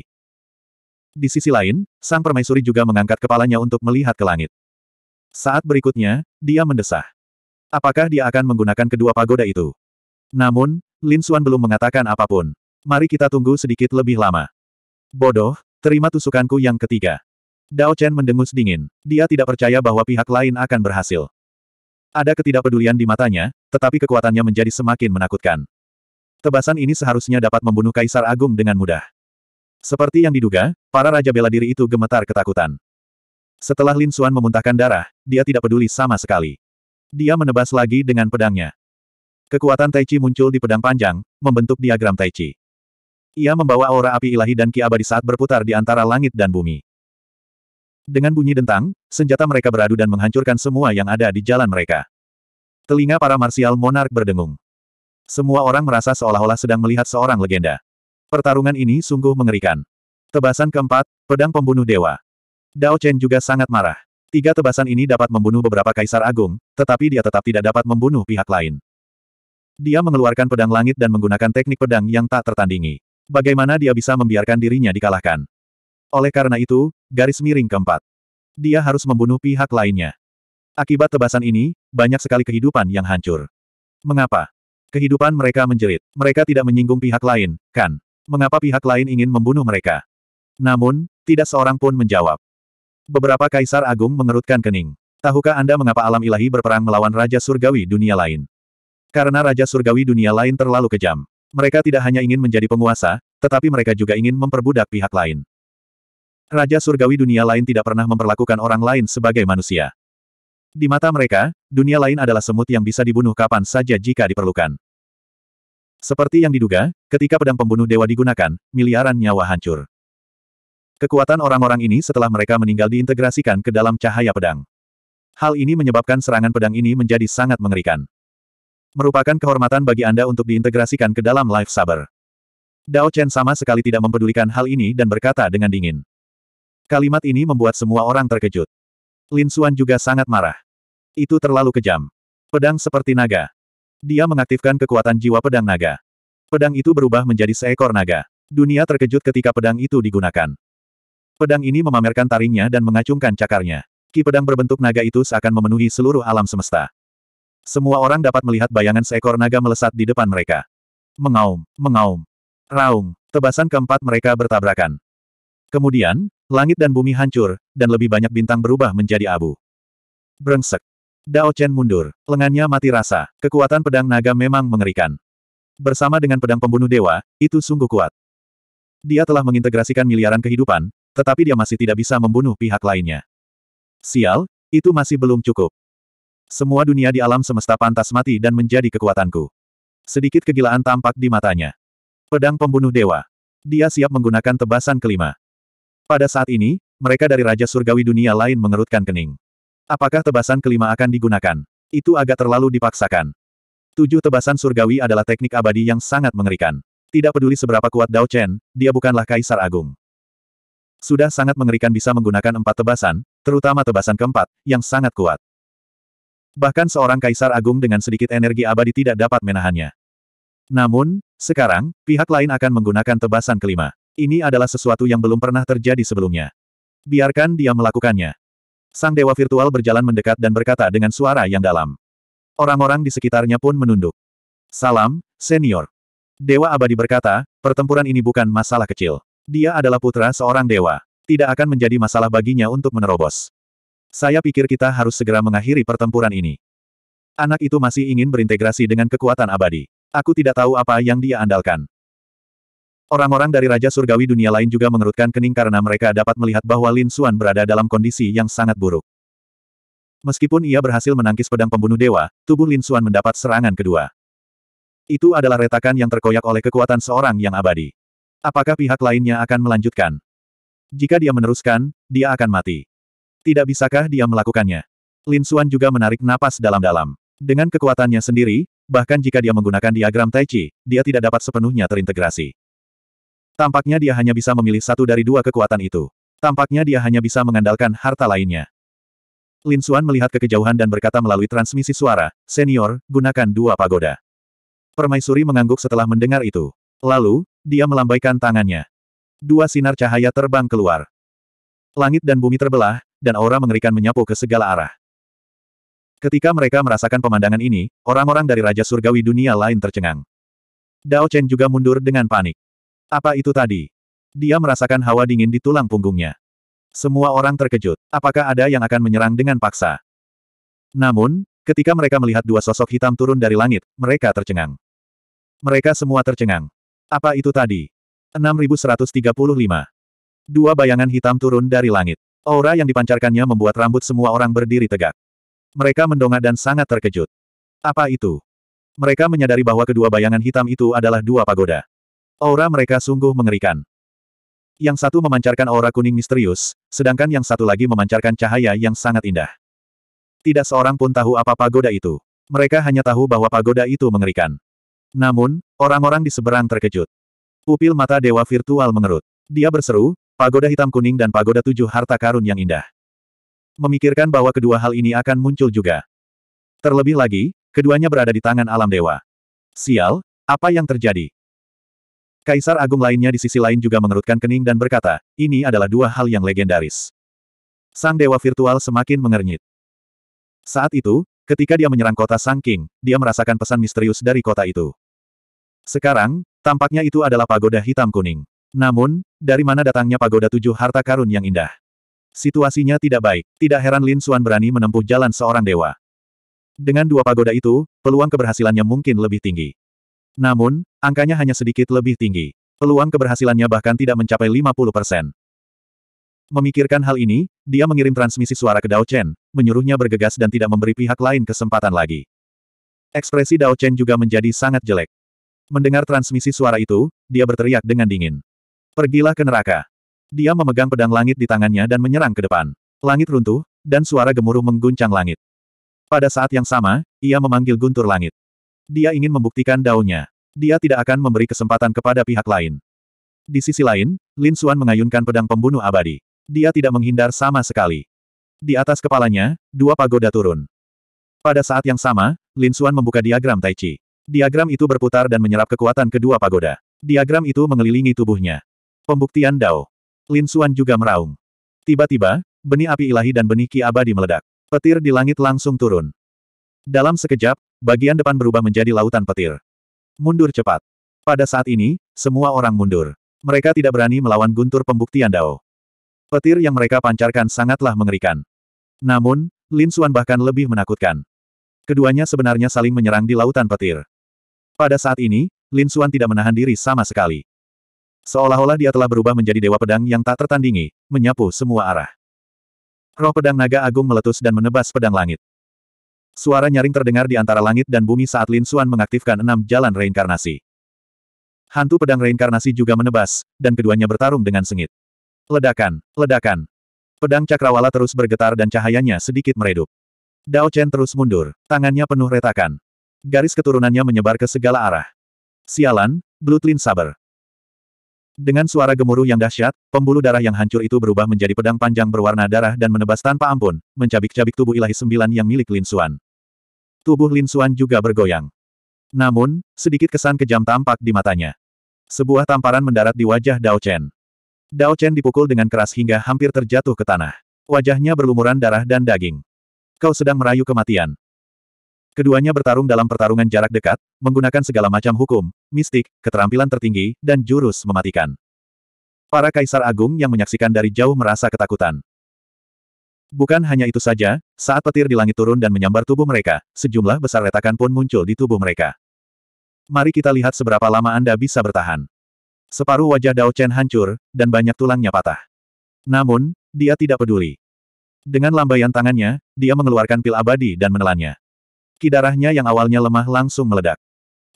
[SPEAKER 1] Di sisi lain, sang permaisuri juga mengangkat kepalanya untuk melihat ke langit. Saat berikutnya, dia mendesah. Apakah dia akan menggunakan kedua pagoda itu? Namun, Lin Xuan belum mengatakan apapun. Mari kita tunggu sedikit lebih lama. Bodoh, terima tusukanku yang ketiga. Dao Chen mendengus dingin. Dia tidak percaya bahwa pihak lain akan berhasil. Ada ketidakpedulian di matanya, tetapi kekuatannya menjadi semakin menakutkan. Tebasan ini seharusnya dapat membunuh Kaisar Agung dengan mudah. Seperti yang diduga, para raja bela diri itu gemetar ketakutan. Setelah Lin Xuan memuntahkan darah, dia tidak peduli sama sekali. Dia menebas lagi dengan pedangnya. Kekuatan Tai Chi muncul di pedang panjang, membentuk diagram Tai Chi. Ia membawa aura api ilahi dan ki abadi saat berputar di antara langit dan bumi. Dengan bunyi dentang, senjata mereka beradu dan menghancurkan semua yang ada di jalan mereka. Telinga para marsial monark berdengung. Semua orang merasa seolah-olah sedang melihat seorang legenda. Pertarungan ini sungguh mengerikan. Tebasan keempat, Pedang Pembunuh Dewa. Dao Chen juga sangat marah. Tiga tebasan ini dapat membunuh beberapa kaisar agung, tetapi dia tetap tidak dapat membunuh pihak lain. Dia mengeluarkan pedang langit dan menggunakan teknik pedang yang tak tertandingi. Bagaimana dia bisa membiarkan dirinya dikalahkan? Oleh karena itu, garis miring keempat. Dia harus membunuh pihak lainnya. Akibat tebasan ini, banyak sekali kehidupan yang hancur. Mengapa? Kehidupan mereka menjerit. Mereka tidak menyinggung pihak lain, kan? Mengapa pihak lain ingin membunuh mereka? Namun, tidak seorang pun menjawab. Beberapa kaisar agung mengerutkan kening. Tahukah Anda mengapa alam ilahi berperang melawan Raja Surgawi dunia lain? Karena Raja Surgawi dunia lain terlalu kejam. Mereka tidak hanya ingin menjadi penguasa, tetapi mereka juga ingin memperbudak pihak lain. Raja Surgawi dunia lain tidak pernah memperlakukan orang lain sebagai manusia. Di mata mereka, dunia lain adalah semut yang bisa dibunuh kapan saja jika diperlukan. Seperti yang diduga, ketika pedang pembunuh dewa digunakan, miliaran nyawa hancur. Kekuatan orang-orang ini setelah mereka meninggal diintegrasikan ke dalam cahaya pedang. Hal ini menyebabkan serangan pedang ini menjadi sangat mengerikan. Merupakan kehormatan bagi Anda untuk diintegrasikan ke dalam life saber. Dao Chen sama sekali tidak mempedulikan hal ini dan berkata dengan dingin. Kalimat ini membuat semua orang terkejut. Lin Xuan juga sangat marah. Itu terlalu kejam. Pedang seperti naga. Dia mengaktifkan kekuatan jiwa pedang naga. Pedang itu berubah menjadi seekor naga. Dunia terkejut ketika pedang itu digunakan. Pedang ini memamerkan taringnya dan mengacungkan cakarnya. Ki pedang berbentuk naga itu seakan memenuhi seluruh alam semesta. Semua orang dapat melihat bayangan seekor naga melesat di depan mereka. Mengaum, mengaum, raung, tebasan keempat mereka bertabrakan. Kemudian, langit dan bumi hancur, dan lebih banyak bintang berubah menjadi abu. Brengsek, Dao Chen mundur. Lengannya mati rasa. Kekuatan pedang naga memang mengerikan. Bersama dengan pedang pembunuh dewa, itu sungguh kuat. Dia telah mengintegrasikan miliaran kehidupan, tetapi dia masih tidak bisa membunuh pihak lainnya. Sial, itu masih belum cukup. Semua dunia di alam semesta pantas mati dan menjadi kekuatanku. Sedikit kegilaan tampak di matanya. Pedang pembunuh dewa. Dia siap menggunakan tebasan kelima. Pada saat ini, mereka dari Raja Surgawi dunia lain mengerutkan kening. Apakah tebasan kelima akan digunakan? Itu agak terlalu dipaksakan. Tujuh tebasan surgawi adalah teknik abadi yang sangat mengerikan. Tidak peduli seberapa kuat Dao Chen, dia bukanlah Kaisar Agung. Sudah sangat mengerikan bisa menggunakan empat tebasan, terutama tebasan keempat, yang sangat kuat. Bahkan seorang Kaisar Agung dengan sedikit energi abadi tidak dapat menahannya. Namun, sekarang, pihak lain akan menggunakan tebasan kelima. Ini adalah sesuatu yang belum pernah terjadi sebelumnya. Biarkan dia melakukannya. Sang dewa virtual berjalan mendekat dan berkata dengan suara yang dalam. Orang-orang di sekitarnya pun menunduk. Salam, senior. Dewa abadi berkata, pertempuran ini bukan masalah kecil. Dia adalah putra seorang dewa. Tidak akan menjadi masalah baginya untuk menerobos. Saya pikir kita harus segera mengakhiri pertempuran ini. Anak itu masih ingin berintegrasi dengan kekuatan abadi. Aku tidak tahu apa yang dia andalkan. Orang-orang dari Raja Surgawi dunia lain juga mengerutkan kening karena mereka dapat melihat bahwa Lin Xuan berada dalam kondisi yang sangat buruk. Meskipun ia berhasil menangkis pedang pembunuh dewa, tubuh Lin Xuan mendapat serangan kedua. Itu adalah retakan yang terkoyak oleh kekuatan seorang yang abadi. Apakah pihak lainnya akan melanjutkan? Jika dia meneruskan, dia akan mati. Tidak bisakah dia melakukannya? Lin Xuan juga menarik napas dalam-dalam. Dengan kekuatannya sendiri, bahkan jika dia menggunakan diagram Tai Chi, dia tidak dapat sepenuhnya terintegrasi. Tampaknya dia hanya bisa memilih satu dari dua kekuatan itu. Tampaknya dia hanya bisa mengandalkan harta lainnya. Lin Xuan melihat ke kejauhan dan berkata melalui transmisi suara, Senior, gunakan dua pagoda. Permaisuri mengangguk setelah mendengar itu. Lalu, dia melambaikan tangannya. Dua sinar cahaya terbang keluar. Langit dan bumi terbelah, dan aura mengerikan menyapu ke segala arah. Ketika mereka merasakan pemandangan ini, orang-orang dari Raja Surgawi dunia lain tercengang. Dao Chen juga mundur dengan panik. Apa itu tadi? Dia merasakan hawa dingin di tulang punggungnya. Semua orang terkejut. Apakah ada yang akan menyerang dengan paksa? Namun, ketika mereka melihat dua sosok hitam turun dari langit, mereka tercengang. Mereka semua tercengang. Apa itu tadi? 6135. Dua bayangan hitam turun dari langit. Aura yang dipancarkannya membuat rambut semua orang berdiri tegak. Mereka mendongak dan sangat terkejut. Apa itu? Mereka menyadari bahwa kedua bayangan hitam itu adalah dua pagoda. Aura mereka sungguh mengerikan. Yang satu memancarkan aura kuning misterius, sedangkan yang satu lagi memancarkan cahaya yang sangat indah. Tidak seorang pun tahu apa pagoda itu. Mereka hanya tahu bahwa pagoda itu mengerikan. Namun, orang-orang di seberang terkejut. Pupil mata dewa virtual mengerut. Dia berseru, pagoda hitam kuning dan pagoda tujuh harta karun yang indah. Memikirkan bahwa kedua hal ini akan muncul juga. Terlebih lagi, keduanya berada di tangan alam dewa. Sial, apa yang terjadi? Kaisar Agung lainnya di sisi lain juga mengerutkan kening dan berkata, ini adalah dua hal yang legendaris. Sang Dewa Virtual semakin mengernyit. Saat itu, ketika dia menyerang kota Sang King, dia merasakan pesan misterius dari kota itu. Sekarang, tampaknya itu adalah pagoda hitam kuning. Namun, dari mana datangnya pagoda tujuh harta karun yang indah? Situasinya tidak baik, tidak heran Lin Suan berani menempuh jalan seorang dewa. Dengan dua pagoda itu, peluang keberhasilannya mungkin lebih tinggi. Namun, Angkanya hanya sedikit lebih tinggi. Peluang keberhasilannya bahkan tidak mencapai 50 persen. Memikirkan hal ini, dia mengirim transmisi suara ke Dao Chen, menyuruhnya bergegas dan tidak memberi pihak lain kesempatan lagi. Ekspresi Dao Chen juga menjadi sangat jelek. Mendengar transmisi suara itu, dia berteriak dengan dingin. Pergilah ke neraka. Dia memegang pedang langit di tangannya dan menyerang ke depan. Langit runtuh, dan suara gemuruh mengguncang langit. Pada saat yang sama, ia memanggil guntur langit. Dia ingin membuktikan daunnya. Dia tidak akan memberi kesempatan kepada pihak lain. Di sisi lain, Lin Xuan mengayunkan pedang pembunuh abadi. Dia tidak menghindar sama sekali. Di atas kepalanya, dua pagoda turun. Pada saat yang sama, Lin Xuan membuka diagram Tai Chi. Diagram itu berputar dan menyerap kekuatan kedua pagoda. Diagram itu mengelilingi tubuhnya. Pembuktian Dao. Lin Xuan juga meraung. Tiba-tiba, benih api ilahi dan benih ki abadi meledak. Petir di langit langsung turun. Dalam sekejap, bagian depan berubah menjadi lautan petir. Mundur cepat. Pada saat ini, semua orang mundur. Mereka tidak berani melawan guntur pembuktian Dao. Petir yang mereka pancarkan sangatlah mengerikan. Namun, Lin Xuan bahkan lebih menakutkan. Keduanya sebenarnya saling menyerang di lautan petir. Pada saat ini, Lin Xuan tidak menahan diri sama sekali. Seolah-olah dia telah berubah menjadi dewa pedang yang tak tertandingi, menyapu semua arah. Roh pedang naga agung meletus dan menebas pedang langit. Suara nyaring terdengar di antara langit dan bumi saat Lin Xuan mengaktifkan enam jalan reinkarnasi. Hantu pedang reinkarnasi juga menebas, dan keduanya bertarung dengan sengit. Ledakan, ledakan. Pedang cakrawala terus bergetar dan cahayanya sedikit meredup. Dao Chen terus mundur, tangannya penuh retakan. Garis keturunannya menyebar ke segala arah. Sialan, Bloodlin Saber. Dengan suara gemuruh yang dahsyat, pembuluh darah yang hancur itu berubah menjadi pedang panjang berwarna darah dan menebas tanpa ampun, mencabik-cabik tubuh ilahi sembilan yang milik Lin Xuan. Tubuh Lin Xuan juga bergoyang. Namun, sedikit kesan kejam tampak di matanya. Sebuah tamparan mendarat di wajah Dao Chen. Dao Chen dipukul dengan keras hingga hampir terjatuh ke tanah. Wajahnya berlumuran darah dan daging. Kau sedang merayu kematian. Keduanya bertarung dalam pertarungan jarak dekat, menggunakan segala macam hukum, mistik, keterampilan tertinggi, dan jurus mematikan. Para kaisar agung yang menyaksikan dari jauh merasa ketakutan. Bukan hanya itu saja, saat petir di langit turun dan menyambar tubuh mereka, sejumlah besar retakan pun muncul di tubuh mereka. Mari kita lihat seberapa lama Anda bisa bertahan. Separuh wajah Dao Chen hancur, dan banyak tulangnya patah. Namun, dia tidak peduli. Dengan lambaian tangannya, dia mengeluarkan pil abadi dan menelannya. Ki darahnya yang awalnya lemah langsung meledak.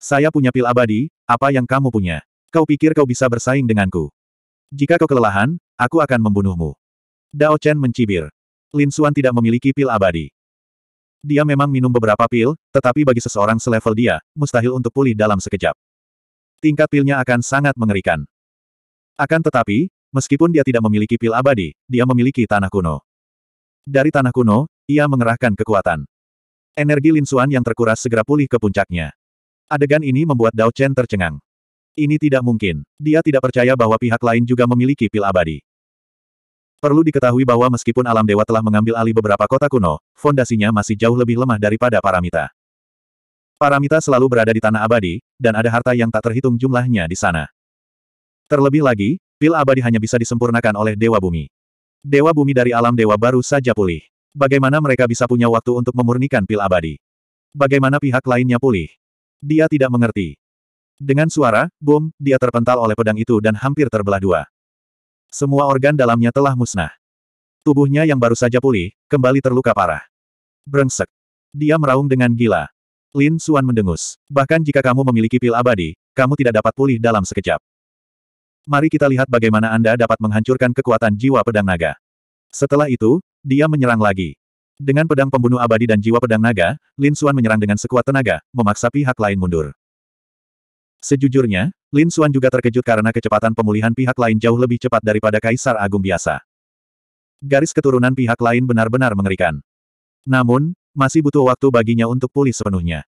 [SPEAKER 1] Saya punya pil abadi, apa yang kamu punya? Kau pikir kau bisa bersaing denganku? Jika kau kelelahan, aku akan membunuhmu. Dao Chen mencibir. Lin Xuan tidak memiliki pil abadi. Dia memang minum beberapa pil, tetapi bagi seseorang selevel dia, mustahil untuk pulih dalam sekejap. Tingkat pilnya akan sangat mengerikan. Akan tetapi, meskipun dia tidak memiliki pil abadi, dia memiliki tanah kuno. Dari tanah kuno, ia mengerahkan kekuatan. Energi Lin linsuan yang terkuras segera pulih ke puncaknya. Adegan ini membuat Dao Chen tercengang. Ini tidak mungkin. Dia tidak percaya bahwa pihak lain juga memiliki pil abadi. Perlu diketahui bahwa meskipun alam dewa telah mengambil alih beberapa kota kuno, fondasinya masih jauh lebih lemah daripada Paramita. Paramita selalu berada di tanah abadi, dan ada harta yang tak terhitung jumlahnya di sana. Terlebih lagi, pil abadi hanya bisa disempurnakan oleh Dewa Bumi. Dewa Bumi dari alam dewa baru saja pulih. Bagaimana mereka bisa punya waktu untuk memurnikan pil abadi? Bagaimana pihak lainnya pulih? Dia tidak mengerti. Dengan suara, boom, dia terpental oleh pedang itu dan hampir terbelah dua. Semua organ dalamnya telah musnah. Tubuhnya yang baru saja pulih, kembali terluka parah. Brengsek. Dia meraung dengan gila. Lin Suan mendengus. Bahkan jika kamu memiliki pil abadi, kamu tidak dapat pulih dalam sekejap. Mari kita lihat bagaimana Anda dapat menghancurkan kekuatan jiwa pedang naga. Setelah itu, dia menyerang lagi. Dengan pedang pembunuh abadi dan jiwa pedang naga, Lin Xuan menyerang dengan sekuat tenaga, memaksa pihak lain mundur. Sejujurnya, Lin Xuan juga terkejut karena kecepatan pemulihan pihak lain jauh lebih cepat daripada Kaisar Agung biasa. Garis keturunan pihak lain benar-benar mengerikan. Namun, masih butuh waktu baginya untuk pulih sepenuhnya.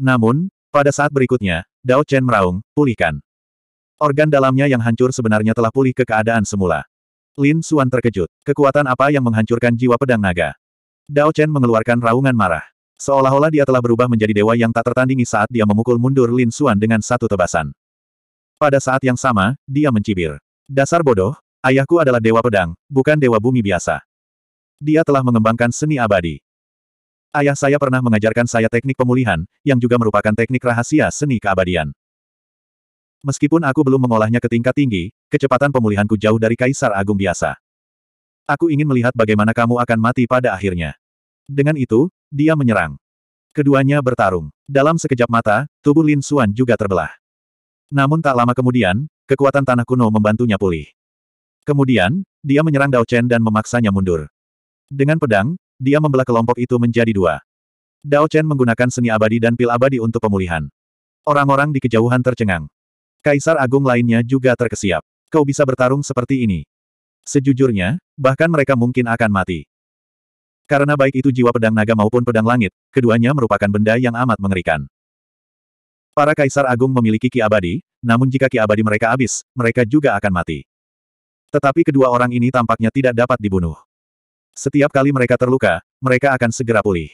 [SPEAKER 1] Namun, pada saat berikutnya, Dao Chen meraung, pulihkan. Organ dalamnya yang hancur sebenarnya telah pulih ke keadaan semula. Lin Xuan terkejut. Kekuatan apa yang menghancurkan jiwa pedang naga? Dao Chen mengeluarkan raungan marah. Seolah-olah dia telah berubah menjadi dewa yang tak tertandingi saat dia memukul mundur Lin Xuan dengan satu tebasan. Pada saat yang sama, dia mencibir. Dasar bodoh, ayahku adalah dewa pedang, bukan dewa bumi biasa. Dia telah mengembangkan seni abadi. Ayah saya pernah mengajarkan saya teknik pemulihan, yang juga merupakan teknik rahasia seni keabadian. Meskipun aku belum mengolahnya ke tingkat tinggi, kecepatan pemulihanku jauh dari Kaisar Agung biasa. Aku ingin melihat bagaimana kamu akan mati pada akhirnya. Dengan itu, dia menyerang. Keduanya bertarung. Dalam sekejap mata, tubuh Lin Suan juga terbelah. Namun tak lama kemudian, kekuatan tanah kuno membantunya pulih. Kemudian, dia menyerang Dao Chen dan memaksanya mundur. Dengan pedang, dia membelah kelompok itu menjadi dua. Dao Chen menggunakan seni abadi dan pil abadi untuk pemulihan. Orang-orang di kejauhan tercengang. Kaisar Agung lainnya juga terkesiap. Kau bisa bertarung seperti ini. Sejujurnya, bahkan mereka mungkin akan mati. Karena baik itu jiwa pedang naga maupun pedang langit, keduanya merupakan benda yang amat mengerikan. Para kaisar agung memiliki ki abadi, namun jika ki abadi mereka habis, mereka juga akan mati. Tetapi kedua orang ini tampaknya tidak dapat dibunuh. Setiap kali mereka terluka, mereka akan segera pulih.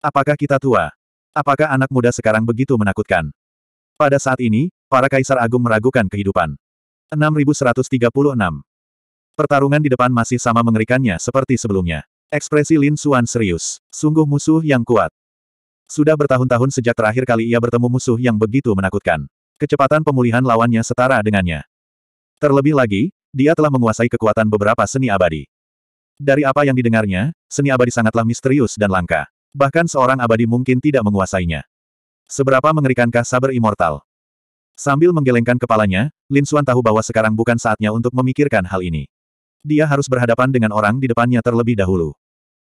[SPEAKER 1] Apakah kita tua? Apakah anak muda sekarang begitu menakutkan? Pada saat ini, Para kaisar agung meragukan kehidupan. 6136. Pertarungan di depan masih sama mengerikannya seperti sebelumnya. Ekspresi Lin Xuan serius. Sungguh musuh yang kuat. Sudah bertahun-tahun sejak terakhir kali ia bertemu musuh yang begitu menakutkan. Kecepatan pemulihan lawannya setara dengannya. Terlebih lagi, dia telah menguasai kekuatan beberapa seni abadi. Dari apa yang didengarnya, seni abadi sangatlah misterius dan langka. Bahkan seorang abadi mungkin tidak menguasainya. Seberapa mengerikankah saber immortal? Sambil menggelengkan kepalanya, Lin Xuan tahu bahwa sekarang bukan saatnya untuk memikirkan hal ini. Dia harus berhadapan dengan orang di depannya terlebih dahulu.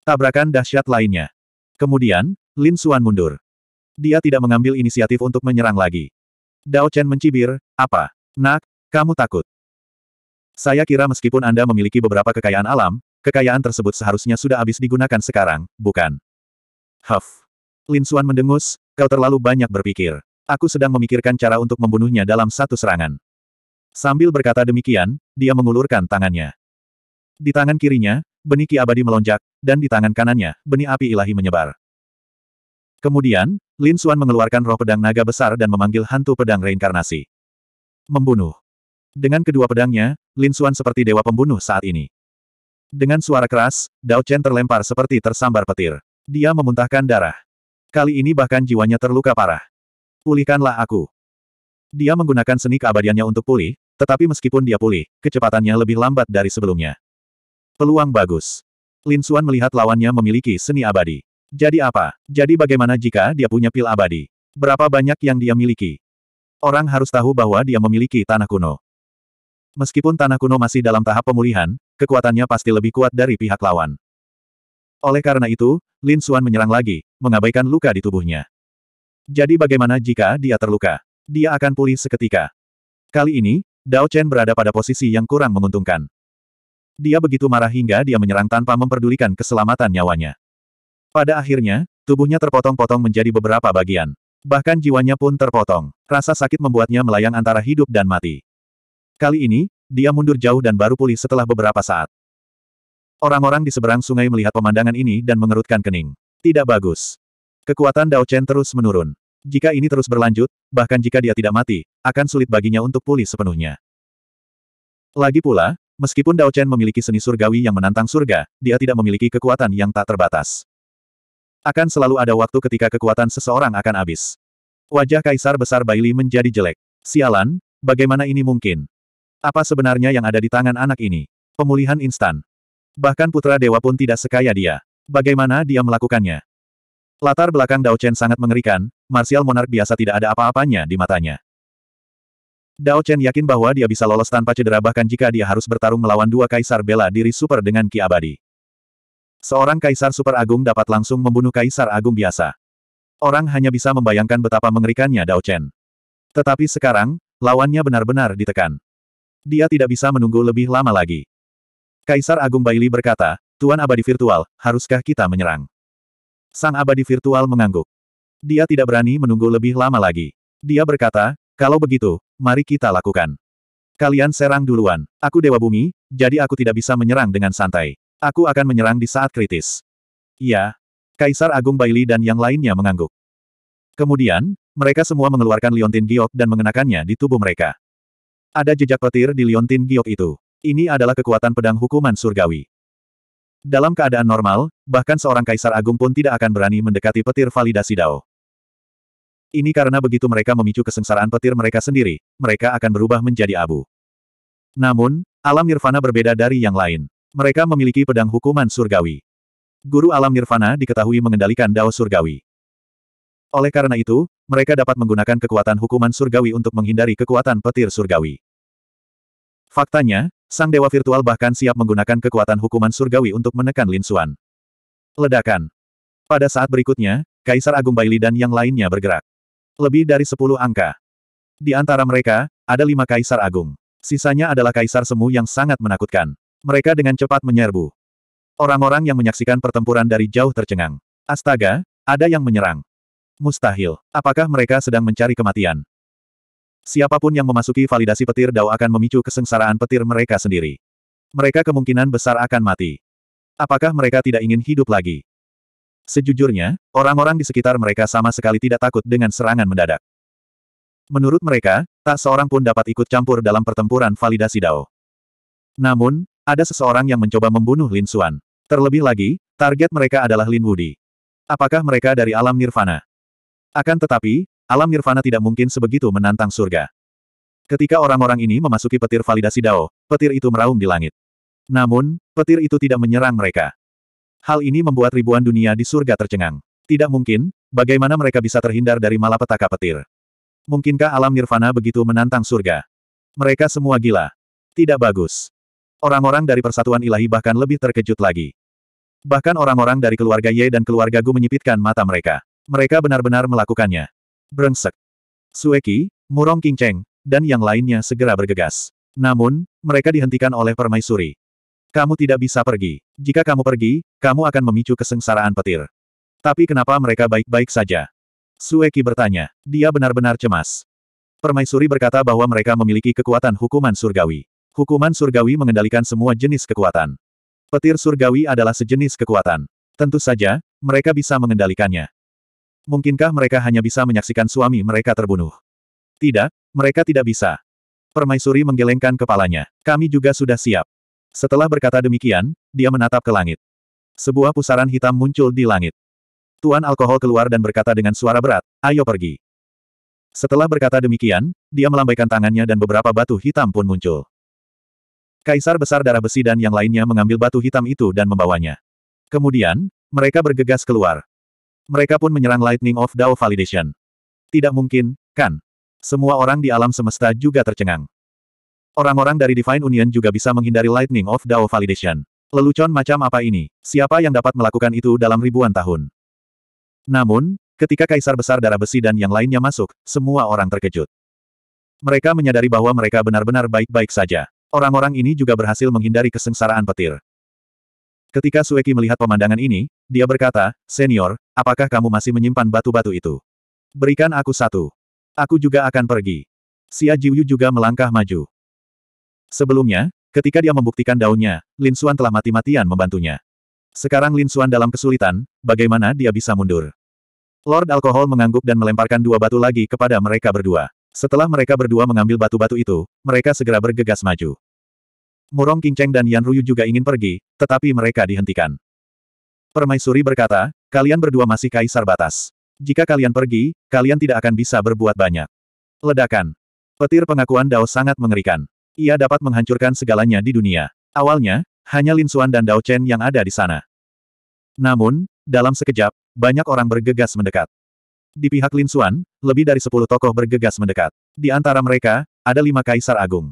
[SPEAKER 1] Tabrakan dahsyat lainnya. Kemudian, Lin Xuan mundur. Dia tidak mengambil inisiatif untuk menyerang lagi. Dao Chen mencibir, apa? Nak, kamu takut? Saya kira meskipun Anda memiliki beberapa kekayaan alam, kekayaan tersebut seharusnya sudah habis digunakan sekarang, bukan? Huff. Lin Xuan mendengus, kau terlalu banyak berpikir. Aku sedang memikirkan cara untuk membunuhnya dalam satu serangan. Sambil berkata demikian, dia mengulurkan tangannya. Di tangan kirinya, benih ki abadi melonjak, dan di tangan kanannya, benih api ilahi menyebar. Kemudian, Lin Xuan mengeluarkan roh pedang naga besar dan memanggil hantu pedang reinkarnasi. Membunuh. Dengan kedua pedangnya, Lin Xuan seperti dewa pembunuh saat ini. Dengan suara keras, Dao Chen terlempar seperti tersambar petir. Dia memuntahkan darah. Kali ini bahkan jiwanya terluka parah. Pulihkanlah aku. Dia menggunakan seni keabadiannya untuk pulih, tetapi meskipun dia pulih, kecepatannya lebih lambat dari sebelumnya. Peluang bagus. Lin Suan melihat lawannya memiliki seni abadi. Jadi apa? Jadi bagaimana jika dia punya pil abadi? Berapa banyak yang dia miliki? Orang harus tahu bahwa dia memiliki tanah kuno. Meskipun tanah kuno masih dalam tahap pemulihan, kekuatannya pasti lebih kuat dari pihak lawan. Oleh karena itu, Lin Suan menyerang lagi, mengabaikan luka di tubuhnya. Jadi bagaimana jika dia terluka? Dia akan pulih seketika. Kali ini, Dao Chen berada pada posisi yang kurang menguntungkan. Dia begitu marah hingga dia menyerang tanpa memperdulikan keselamatan nyawanya. Pada akhirnya, tubuhnya terpotong-potong menjadi beberapa bagian. Bahkan jiwanya pun terpotong. Rasa sakit membuatnya melayang antara hidup dan mati. Kali ini, dia mundur jauh dan baru pulih setelah beberapa saat. Orang-orang di seberang sungai melihat pemandangan ini dan mengerutkan kening. Tidak bagus. Kekuatan Dao Chen terus menurun. Jika ini terus berlanjut, bahkan jika dia tidak mati, akan sulit baginya untuk pulih sepenuhnya. Lagi pula, meskipun Dao Chen memiliki seni surgawi yang menantang surga, dia tidak memiliki kekuatan yang tak terbatas. Akan selalu ada waktu ketika kekuatan seseorang akan habis. Wajah Kaisar Besar Baili menjadi jelek. Sialan, bagaimana ini mungkin? Apa sebenarnya yang ada di tangan anak ini? Pemulihan instan. Bahkan putra dewa pun tidak sekaya dia. Bagaimana dia melakukannya? Latar belakang Dao Chen sangat mengerikan, martial Monarch biasa tidak ada apa-apanya di matanya. Dao Chen yakin bahwa dia bisa lolos tanpa cedera bahkan jika dia harus bertarung melawan dua kaisar bela diri super dengan Ki Abadi. Seorang kaisar super agung dapat langsung membunuh kaisar agung biasa. Orang hanya bisa membayangkan betapa mengerikannya Dao Chen. Tetapi sekarang, lawannya benar-benar ditekan. Dia tidak bisa menunggu lebih lama lagi. Kaisar Agung Baili berkata, Tuan Abadi Virtual, haruskah kita menyerang? Sang abadi virtual mengangguk. Dia tidak berani menunggu lebih lama lagi. Dia berkata, kalau begitu, mari kita lakukan. Kalian serang duluan. Aku Dewa Bumi, jadi aku tidak bisa menyerang dengan santai. Aku akan menyerang di saat kritis. Iya. Kaisar Agung Baili dan yang lainnya mengangguk. Kemudian, mereka semua mengeluarkan liontin giok dan mengenakannya di tubuh mereka. Ada jejak petir di liontin giok itu. Ini adalah kekuatan pedang hukuman surgawi. Dalam keadaan normal, bahkan seorang kaisar agung pun tidak akan berani mendekati petir validasi Dao. Ini karena begitu mereka memicu kesengsaraan petir mereka sendiri, mereka akan berubah menjadi abu. Namun, alam nirvana berbeda dari yang lain. Mereka memiliki pedang hukuman surgawi. Guru alam nirvana diketahui mengendalikan Dao surgawi. Oleh karena itu, mereka dapat menggunakan kekuatan hukuman surgawi untuk menghindari kekuatan petir surgawi. Faktanya, Sang dewa virtual bahkan siap menggunakan kekuatan hukuman surgawi untuk menekan Lin Xuan. Ledakan. Pada saat berikutnya, Kaisar Agung Baili dan yang lainnya bergerak. Lebih dari sepuluh angka. Di antara mereka, ada lima Kaisar Agung. Sisanya adalah Kaisar Semu yang sangat menakutkan. Mereka dengan cepat menyerbu. Orang-orang yang menyaksikan pertempuran dari jauh tercengang. Astaga, ada yang menyerang. Mustahil. Apakah mereka sedang mencari kematian? Siapapun yang memasuki validasi petir Dao akan memicu kesengsaraan petir mereka sendiri. Mereka kemungkinan besar akan mati. Apakah mereka tidak ingin hidup lagi? Sejujurnya, orang-orang di sekitar mereka sama sekali tidak takut dengan serangan mendadak. Menurut mereka, tak seorang pun dapat ikut campur dalam pertempuran validasi Dao. Namun, ada seseorang yang mencoba membunuh Lin Xuan. Terlebih lagi, target mereka adalah Lin Wudi. Apakah mereka dari alam nirvana? Akan tetapi, Alam nirvana tidak mungkin sebegitu menantang surga. Ketika orang-orang ini memasuki petir validasi Dao, petir itu meraung di langit. Namun, petir itu tidak menyerang mereka. Hal ini membuat ribuan dunia di surga tercengang. Tidak mungkin, bagaimana mereka bisa terhindar dari malapetaka petir. Mungkinkah alam nirvana begitu menantang surga? Mereka semua gila. Tidak bagus. Orang-orang dari persatuan ilahi bahkan lebih terkejut lagi. Bahkan orang-orang dari keluarga Ye dan keluarga Gu menyipitkan mata mereka. Mereka benar-benar melakukannya. Brengsek. Sueki, Murong Cheng, dan yang lainnya segera bergegas. Namun, mereka dihentikan oleh permaisuri. Kamu tidak bisa pergi. Jika kamu pergi, kamu akan memicu kesengsaraan petir. Tapi kenapa mereka baik-baik saja? Sueki bertanya. Dia benar-benar cemas. Permaisuri berkata bahwa mereka memiliki kekuatan hukuman surgawi. Hukuman surgawi mengendalikan semua jenis kekuatan. Petir surgawi adalah sejenis kekuatan. Tentu saja, mereka bisa mengendalikannya. Mungkinkah mereka hanya bisa menyaksikan suami mereka terbunuh? Tidak, mereka tidak bisa. Permaisuri menggelengkan kepalanya. Kami juga sudah siap. Setelah berkata demikian, dia menatap ke langit. Sebuah pusaran hitam muncul di langit. Tuan alkohol keluar dan berkata dengan suara berat, ayo pergi. Setelah berkata demikian, dia melambaikan tangannya dan beberapa batu hitam pun muncul. Kaisar besar darah besi dan yang lainnya mengambil batu hitam itu dan membawanya. Kemudian, mereka bergegas keluar. Mereka pun menyerang Lightning of Dao Validation. Tidak mungkin, kan? Semua orang di alam semesta juga tercengang. Orang-orang dari Divine Union juga bisa menghindari Lightning of Dao Validation. Lelucon macam apa ini? Siapa yang dapat melakukan itu dalam ribuan tahun? Namun, ketika Kaisar Besar Darah Besi dan yang lainnya masuk, semua orang terkejut. Mereka menyadari bahwa mereka benar-benar baik-baik saja. Orang-orang ini juga berhasil menghindari kesengsaraan petir. Ketika Sueki melihat pemandangan ini, dia berkata, Senior, Apakah kamu masih menyimpan batu-batu itu? Berikan aku satu. Aku juga akan pergi. Xia Jiuyu juga melangkah maju. Sebelumnya, ketika dia membuktikan daunnya, Lin Xuan telah mati-matian membantunya. Sekarang Lin Xuan dalam kesulitan, bagaimana dia bisa mundur? Lord Alkohol mengangguk dan melemparkan dua batu lagi kepada mereka berdua. Setelah mereka berdua mengambil batu-batu itu, mereka segera bergegas maju. Murong Cheng dan Yan Ruyu juga ingin pergi, tetapi mereka dihentikan. Permaisuri berkata, Kalian berdua masih kaisar batas. Jika kalian pergi, kalian tidak akan bisa berbuat banyak. Ledakan. Petir pengakuan Dao sangat mengerikan. Ia dapat menghancurkan segalanya di dunia. Awalnya, hanya Lin Xuan dan Dao Chen yang ada di sana. Namun, dalam sekejap, banyak orang bergegas mendekat. Di pihak Lin Xuan, lebih dari sepuluh tokoh bergegas mendekat. Di antara mereka, ada lima kaisar agung.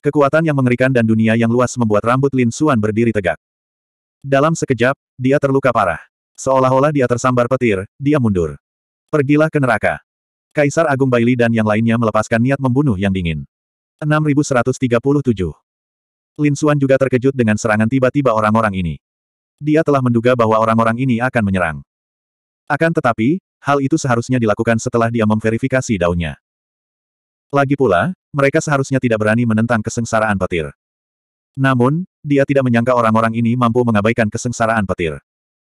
[SPEAKER 1] Kekuatan yang mengerikan dan dunia yang luas membuat rambut Lin Xuan berdiri tegak. Dalam sekejap, dia terluka parah. Seolah-olah dia tersambar petir, dia mundur. Pergilah ke neraka. Kaisar Agung Baili dan yang lainnya melepaskan niat membunuh yang dingin. 6137 Lin Suan juga terkejut dengan serangan tiba-tiba orang-orang ini. Dia telah menduga bahwa orang-orang ini akan menyerang. Akan tetapi, hal itu seharusnya dilakukan setelah dia memverifikasi daunnya. Lagi pula, mereka seharusnya tidak berani menentang kesengsaraan petir. Namun, dia tidak menyangka orang-orang ini mampu mengabaikan kesengsaraan petir.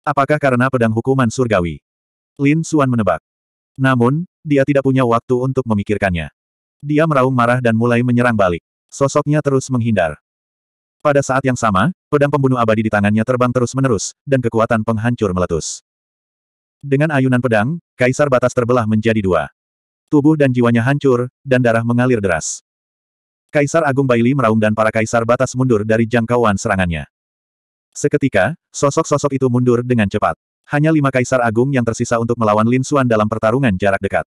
[SPEAKER 1] Apakah karena pedang hukuman surgawi? Lin Suan menebak. Namun, dia tidak punya waktu untuk memikirkannya. Dia meraung marah dan mulai menyerang balik. Sosoknya terus menghindar. Pada saat yang sama, pedang pembunuh abadi di tangannya terbang terus-menerus, dan kekuatan penghancur meletus. Dengan ayunan pedang, kaisar batas terbelah menjadi dua. Tubuh dan jiwanya hancur, dan darah mengalir deras. Kaisar Agung Baili meraung dan para kaisar batas mundur dari jangkauan serangannya. Seketika, sosok-sosok itu mundur dengan cepat. Hanya lima kaisar agung yang tersisa untuk melawan Lin Xuan dalam pertarungan jarak dekat.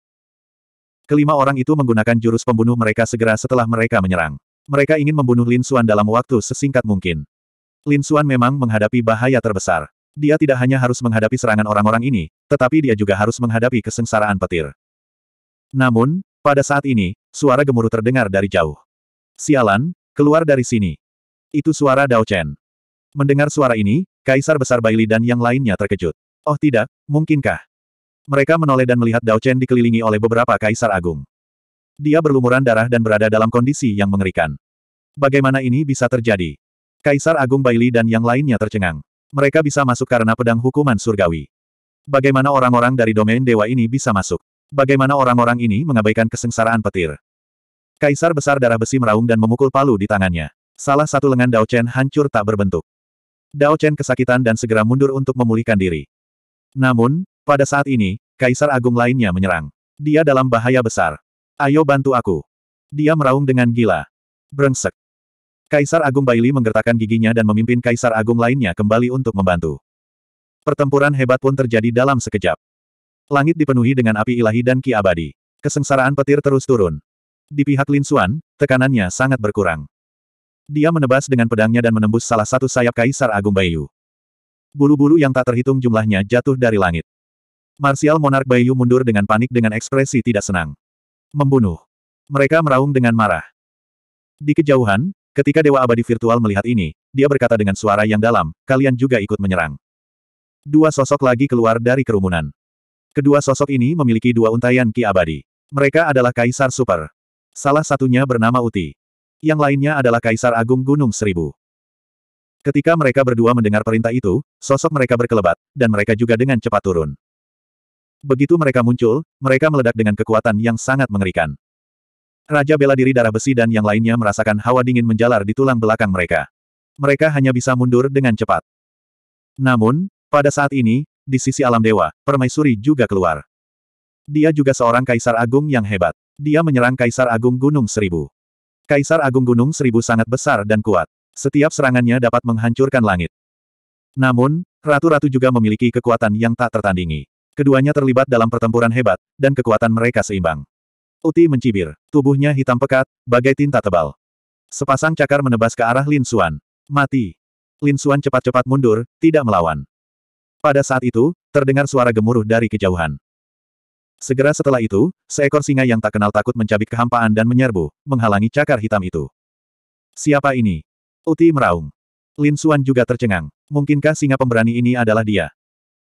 [SPEAKER 1] Kelima orang itu menggunakan jurus pembunuh mereka segera setelah mereka menyerang. Mereka ingin membunuh Lin Xuan dalam waktu sesingkat mungkin. Lin Xuan memang menghadapi bahaya terbesar. Dia tidak hanya harus menghadapi serangan orang-orang ini, tetapi dia juga harus menghadapi kesengsaraan petir. Namun, pada saat ini, suara gemuruh terdengar dari jauh. Sialan, keluar dari sini. Itu suara Dao Chen. Mendengar suara ini, Kaisar Besar Baili dan yang lainnya terkejut. Oh tidak, mungkinkah? Mereka menoleh dan melihat Dao Chen dikelilingi oleh beberapa kaisar agung. Dia berlumuran darah dan berada dalam kondisi yang mengerikan. Bagaimana ini bisa terjadi? Kaisar Agung Baili dan yang lainnya tercengang. Mereka bisa masuk karena pedang hukuman surgawi. Bagaimana orang-orang dari domain dewa ini bisa masuk? Bagaimana orang-orang ini mengabaikan kesengsaraan petir? Kaisar besar darah besi meraung dan memukul palu di tangannya. Salah satu lengan Dao Chen hancur tak berbentuk. Dao Chen kesakitan dan segera mundur untuk memulihkan diri. Namun, pada saat ini, Kaisar Agung lainnya menyerang. Dia dalam bahaya besar. Ayo bantu aku. Dia meraung dengan gila. Brengsek. Kaisar Agung Baili menggertakkan giginya dan memimpin Kaisar Agung lainnya kembali untuk membantu. Pertempuran hebat pun terjadi dalam sekejap. Langit dipenuhi dengan api ilahi dan ki abadi. Kesengsaraan petir terus turun. Di pihak Lin Xuan, tekanannya sangat berkurang. Dia menebas dengan pedangnya dan menembus salah satu sayap Kaisar Agung Bayu. Bulu-bulu yang tak terhitung jumlahnya jatuh dari langit. Marsial Monark Bayu mundur dengan panik dengan ekspresi tidak senang. Membunuh. Mereka meraung dengan marah. Di kejauhan, ketika Dewa Abadi Virtual melihat ini, dia berkata dengan suara yang dalam, kalian juga ikut menyerang. Dua sosok lagi keluar dari kerumunan. Kedua sosok ini memiliki dua untayan Ki Abadi. Mereka adalah Kaisar Super. Salah satunya bernama Uti. Yang lainnya adalah Kaisar Agung Gunung Seribu. Ketika mereka berdua mendengar perintah itu, sosok mereka berkelebat, dan mereka juga dengan cepat turun. Begitu mereka muncul, mereka meledak dengan kekuatan yang sangat mengerikan. Raja bela diri darah besi dan yang lainnya merasakan hawa dingin menjalar di tulang belakang mereka. Mereka hanya bisa mundur dengan cepat. Namun, pada saat ini, di sisi alam dewa, permaisuri juga keluar. Dia juga seorang kaisar agung yang hebat. Dia menyerang kaisar agung Gunung Seribu. Kaisar Agung Gunung Seribu sangat besar dan kuat. Setiap serangannya dapat menghancurkan langit. Namun, ratu-ratu juga memiliki kekuatan yang tak tertandingi. Keduanya terlibat dalam pertempuran hebat, dan kekuatan mereka seimbang. Uti mencibir, tubuhnya hitam pekat, bagai tinta tebal. Sepasang cakar menebas ke arah Lin Suan. Mati. Lin Suan cepat-cepat mundur, tidak melawan. Pada saat itu, terdengar suara gemuruh dari kejauhan. Segera setelah itu, seekor singa yang tak kenal takut mencabik kehampaan dan menyerbu, menghalangi cakar hitam itu. Siapa ini? Uti meraung. Lin Suan juga tercengang. Mungkinkah singa pemberani ini adalah dia?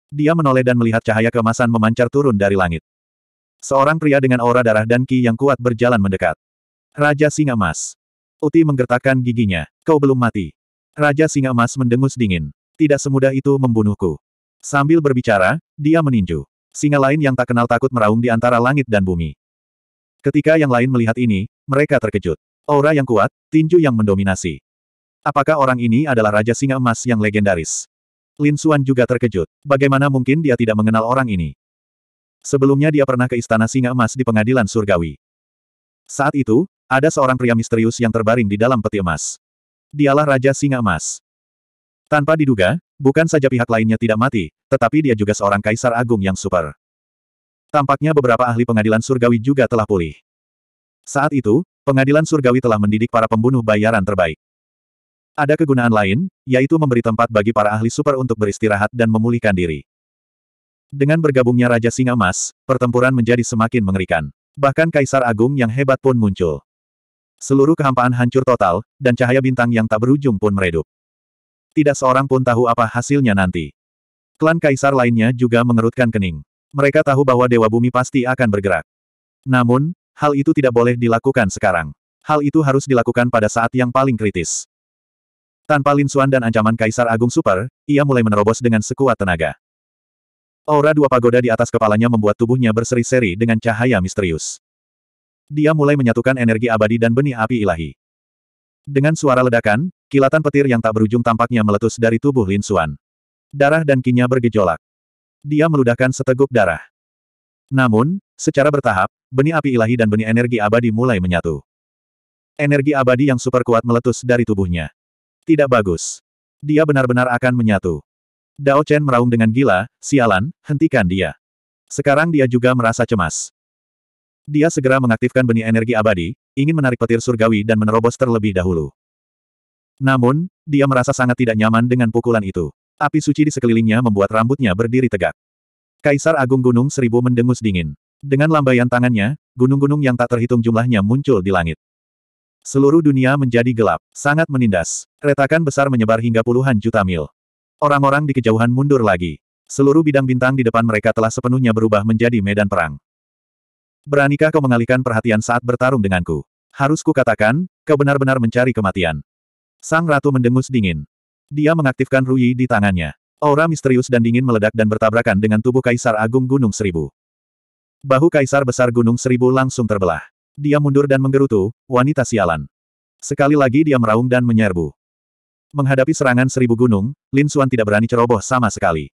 [SPEAKER 1] Dia menoleh dan melihat cahaya kemasan memancar turun dari langit. Seorang pria dengan aura darah dan ki yang kuat berjalan mendekat. Raja Singa Emas. Uti menggertakkan giginya. Kau belum mati. Raja Singa Emas mendengus dingin. Tidak semudah itu membunuhku. Sambil berbicara, dia meninju. Singa lain yang tak kenal takut meraung di antara langit dan bumi. Ketika yang lain melihat ini, mereka terkejut. Aura yang kuat, tinju yang mendominasi. Apakah orang ini adalah Raja Singa Emas yang legendaris? Lin Suan juga terkejut. Bagaimana mungkin dia tidak mengenal orang ini? Sebelumnya dia pernah ke Istana Singa Emas di pengadilan surgawi. Saat itu, ada seorang pria misterius yang terbaring di dalam peti emas. Dialah Raja Singa Emas. Tanpa diduga, bukan saja pihak lainnya tidak mati, tetapi dia juga seorang kaisar agung yang super. Tampaknya beberapa ahli pengadilan surgawi juga telah pulih. Saat itu, pengadilan surgawi telah mendidik para pembunuh bayaran terbaik. Ada kegunaan lain, yaitu memberi tempat bagi para ahli super untuk beristirahat dan memulihkan diri. Dengan bergabungnya Raja Singa Emas, pertempuran menjadi semakin mengerikan. Bahkan Kaisar Agung yang hebat pun muncul. Seluruh kehampaan hancur total, dan cahaya bintang yang tak berujung pun meredup. Tidak seorang pun tahu apa hasilnya nanti. Klan kaisar lainnya juga mengerutkan kening. Mereka tahu bahwa Dewa Bumi pasti akan bergerak. Namun, hal itu tidak boleh dilakukan sekarang. Hal itu harus dilakukan pada saat yang paling kritis. Tanpa linsuan dan ancaman Kaisar Agung Super, ia mulai menerobos dengan sekuat tenaga. Aura dua pagoda di atas kepalanya membuat tubuhnya berseri-seri dengan cahaya misterius. Dia mulai menyatukan energi abadi dan benih api ilahi. Dengan suara ledakan, kilatan petir yang tak berujung tampaknya meletus dari tubuh Lin Xuan. Darah dan kinya bergejolak. Dia meludahkan seteguk darah. Namun, secara bertahap, benih api ilahi dan benih energi abadi mulai menyatu. Energi abadi yang super kuat meletus dari tubuhnya. Tidak bagus. Dia benar-benar akan menyatu. Dao Chen meraung dengan gila, sialan, hentikan dia. Sekarang dia juga merasa cemas. Dia segera mengaktifkan benih energi abadi, ingin menarik petir surgawi dan menerobos terlebih dahulu. Namun, dia merasa sangat tidak nyaman dengan pukulan itu. Api suci di sekelilingnya membuat rambutnya berdiri tegak. Kaisar Agung Gunung Seribu mendengus dingin. Dengan lambaian tangannya, gunung-gunung yang tak terhitung jumlahnya muncul di langit. Seluruh dunia menjadi gelap, sangat menindas. Retakan besar menyebar hingga puluhan juta mil. Orang-orang di kejauhan mundur lagi. Seluruh bidang bintang di depan mereka telah sepenuhnya berubah menjadi medan perang. Beranikah kau mengalihkan perhatian saat bertarung denganku? Harus katakan, kau benar-benar mencari kematian. Sang Ratu mendengus dingin. Dia mengaktifkan Ruyi di tangannya. Aura misterius dan dingin meledak dan bertabrakan dengan tubuh Kaisar Agung Gunung Seribu. Bahu Kaisar Besar Gunung Seribu langsung terbelah. Dia mundur dan menggerutu, wanita sialan. Sekali lagi dia meraung dan menyerbu. Menghadapi serangan seribu gunung, Lin Xuan tidak berani ceroboh sama sekali.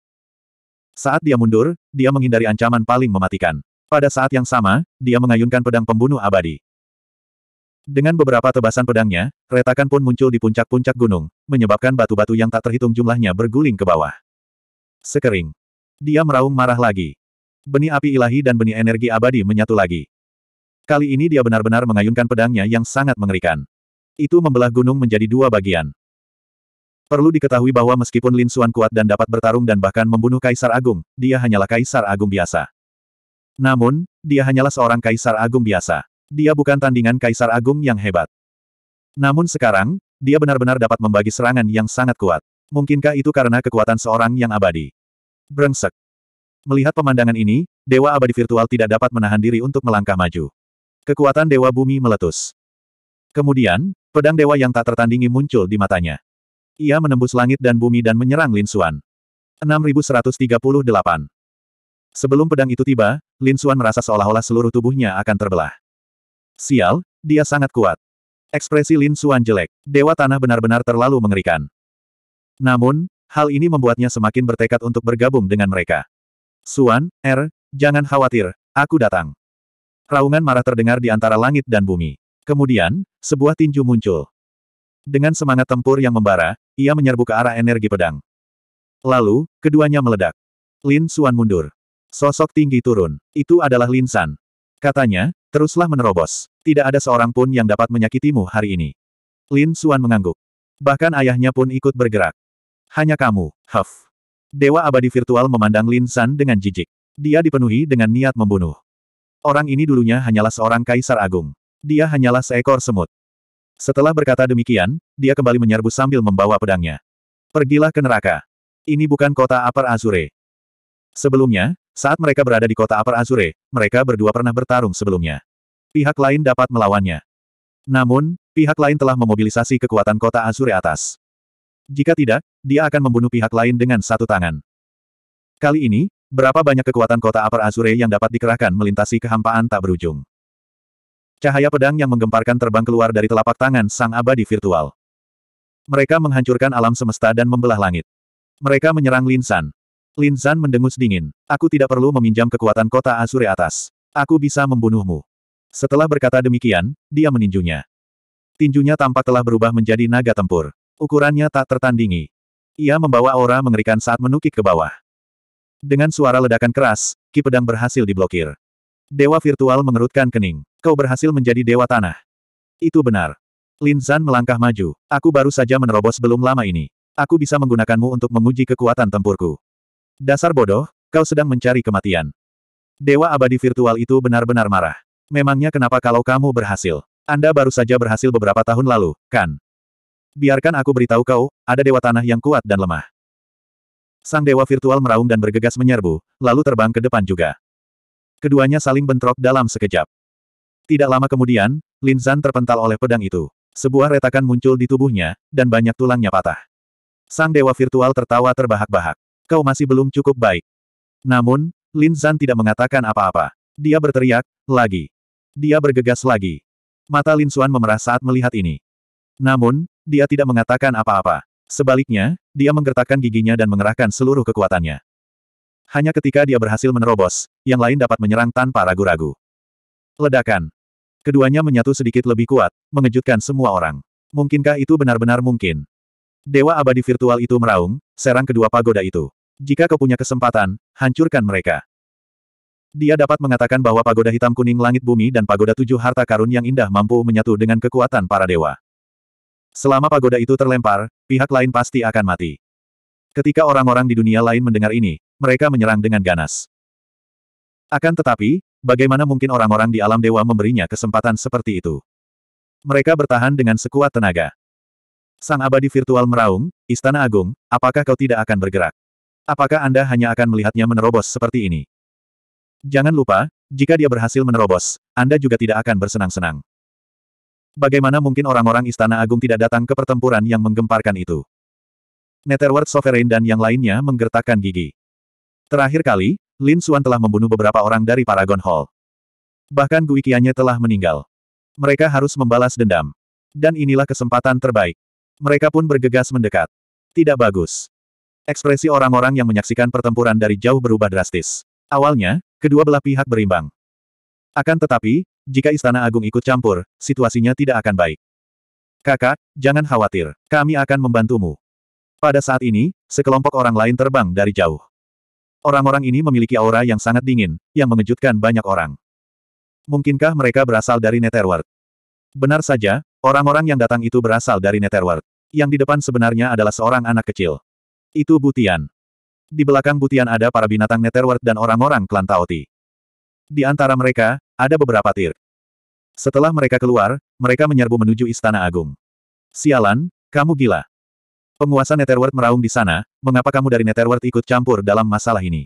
[SPEAKER 1] Saat dia mundur, dia menghindari ancaman paling mematikan. Pada saat yang sama, dia mengayunkan pedang pembunuh abadi. Dengan beberapa tebasan pedangnya, retakan pun muncul di puncak-puncak gunung, menyebabkan batu-batu yang tak terhitung jumlahnya berguling ke bawah. Sekering. Dia meraung marah lagi. Benih api ilahi dan benih energi abadi menyatu lagi. Kali ini dia benar-benar mengayunkan pedangnya yang sangat mengerikan. Itu membelah gunung menjadi dua bagian. Perlu diketahui bahwa meskipun Lin Xuan kuat dan dapat bertarung dan bahkan membunuh Kaisar Agung, dia hanyalah Kaisar Agung biasa. Namun, dia hanyalah seorang kaisar agung biasa. Dia bukan tandingan kaisar agung yang hebat. Namun sekarang, dia benar-benar dapat membagi serangan yang sangat kuat. Mungkinkah itu karena kekuatan seorang yang abadi? Brengsek. Melihat pemandangan ini, Dewa Abadi Virtual tidak dapat menahan diri untuk melangkah maju. Kekuatan Dewa Bumi meletus. Kemudian, pedang dewa yang tak tertandingi muncul di matanya. Ia menembus langit dan bumi dan menyerang Lin Xuan. 6138 Sebelum pedang itu tiba, Lin Suan merasa seolah-olah seluruh tubuhnya akan terbelah. Sial, dia sangat kuat. Ekspresi Lin Suan jelek, Dewa Tanah benar-benar terlalu mengerikan. Namun, hal ini membuatnya semakin bertekad untuk bergabung dengan mereka. Suan, Er, jangan khawatir, aku datang. Raungan marah terdengar di antara langit dan bumi. Kemudian, sebuah tinju muncul. Dengan semangat tempur yang membara, ia menyerbu ke arah energi pedang. Lalu, keduanya meledak. Lin Suan mundur. Sosok tinggi turun. Itu adalah Lin San. Katanya, teruslah menerobos. Tidak ada seorang pun yang dapat menyakitimu hari ini. Lin Suan mengangguk. Bahkan ayahnya pun ikut bergerak. Hanya kamu, Huff. Dewa abadi virtual memandang Lin San dengan jijik. Dia dipenuhi dengan niat membunuh. Orang ini dulunya hanyalah seorang kaisar agung. Dia hanyalah seekor semut. Setelah berkata demikian, dia kembali menyerbu sambil membawa pedangnya. Pergilah ke neraka. Ini bukan kota Upper Azure. Sebelumnya, saat mereka berada di kota Upper Azure, mereka berdua pernah bertarung sebelumnya. Pihak lain dapat melawannya. Namun, pihak lain telah memobilisasi kekuatan kota Azure atas. Jika tidak, dia akan membunuh pihak lain dengan satu tangan. Kali ini, berapa banyak kekuatan kota Upper Azure yang dapat dikerahkan melintasi kehampaan tak berujung. Cahaya pedang yang menggemparkan terbang keluar dari telapak tangan sang abadi virtual. Mereka menghancurkan alam semesta dan membelah langit. Mereka menyerang Linsan. Lin Zan mendengus dingin. Aku tidak perlu meminjam kekuatan kota Azure atas. Aku bisa membunuhmu. Setelah berkata demikian, dia meninjunya. Tinjunya tampak telah berubah menjadi naga tempur. Ukurannya tak tertandingi. Ia membawa aura mengerikan saat menukik ke bawah. Dengan suara ledakan keras, ki pedang berhasil diblokir. Dewa virtual mengerutkan kening. Kau berhasil menjadi dewa tanah. Itu benar. Lin Zan melangkah maju. Aku baru saja menerobos belum lama ini. Aku bisa menggunakanmu untuk menguji kekuatan tempurku. Dasar bodoh, kau sedang mencari kematian. Dewa abadi virtual itu benar-benar marah. Memangnya kenapa kalau kamu berhasil? Anda baru saja berhasil beberapa tahun lalu, kan? Biarkan aku beritahu kau, ada dewa tanah yang kuat dan lemah. Sang dewa virtual meraung dan bergegas menyerbu, lalu terbang ke depan juga. Keduanya saling bentrok dalam sekejap. Tidak lama kemudian, Lin Zan terpental oleh pedang itu. Sebuah retakan muncul di tubuhnya, dan banyak tulangnya patah. Sang dewa virtual tertawa terbahak-bahak. Kau masih belum cukup baik. Namun, Lin Zhan tidak mengatakan apa-apa. Dia berteriak, lagi. Dia bergegas lagi. Mata Lin Xuan memerah saat melihat ini. Namun, dia tidak mengatakan apa-apa. Sebaliknya, dia menggertakkan giginya dan mengerahkan seluruh kekuatannya. Hanya ketika dia berhasil menerobos, yang lain dapat menyerang tanpa ragu-ragu. Ledakan. Keduanya menyatu sedikit lebih kuat, mengejutkan semua orang. Mungkinkah itu benar-benar mungkin? Dewa abadi virtual itu meraung, serang kedua pagoda itu. Jika kau punya kesempatan, hancurkan mereka. Dia dapat mengatakan bahwa pagoda hitam kuning langit bumi dan pagoda tujuh harta karun yang indah mampu menyatu dengan kekuatan para dewa. Selama pagoda itu terlempar, pihak lain pasti akan mati. Ketika orang-orang di dunia lain mendengar ini, mereka menyerang dengan ganas. Akan tetapi, bagaimana mungkin orang-orang di alam dewa memberinya kesempatan seperti itu? Mereka bertahan dengan sekuat tenaga. Sang abadi virtual meraung, Istana Agung, apakah kau tidak akan bergerak? Apakah Anda hanya akan melihatnya menerobos seperti ini? Jangan lupa, jika dia berhasil menerobos, Anda juga tidak akan bersenang-senang. Bagaimana mungkin orang-orang Istana Agung tidak datang ke pertempuran yang menggemparkan itu? Netherworld Sovereign dan yang lainnya menggertakkan gigi. Terakhir kali, Lin Xuan telah membunuh beberapa orang dari Paragon Hall. Bahkan Guikianya telah meninggal. Mereka harus membalas dendam. Dan inilah kesempatan terbaik. Mereka pun bergegas mendekat. Tidak bagus. Ekspresi orang-orang yang menyaksikan pertempuran dari jauh berubah drastis. Awalnya, kedua belah pihak berimbang. Akan tetapi, jika Istana Agung ikut campur, situasinya tidak akan baik. Kakak, jangan khawatir, kami akan membantumu. Pada saat ini, sekelompok orang lain terbang dari jauh. Orang-orang ini memiliki aura yang sangat dingin, yang mengejutkan banyak orang. Mungkinkah mereka berasal dari Netherworld? Benar saja, Orang-orang yang datang itu berasal dari Netherworld. Yang di depan sebenarnya adalah seorang anak kecil. Itu Butian. Di belakang Butian ada para binatang Netherworld dan orang-orang klan Taoti. Di antara mereka, ada beberapa tir. Setelah mereka keluar, mereka menyerbu menuju Istana Agung. Sialan, kamu gila. Penguasa Netherworld meraung di sana, mengapa kamu dari Netherworld ikut campur dalam masalah ini?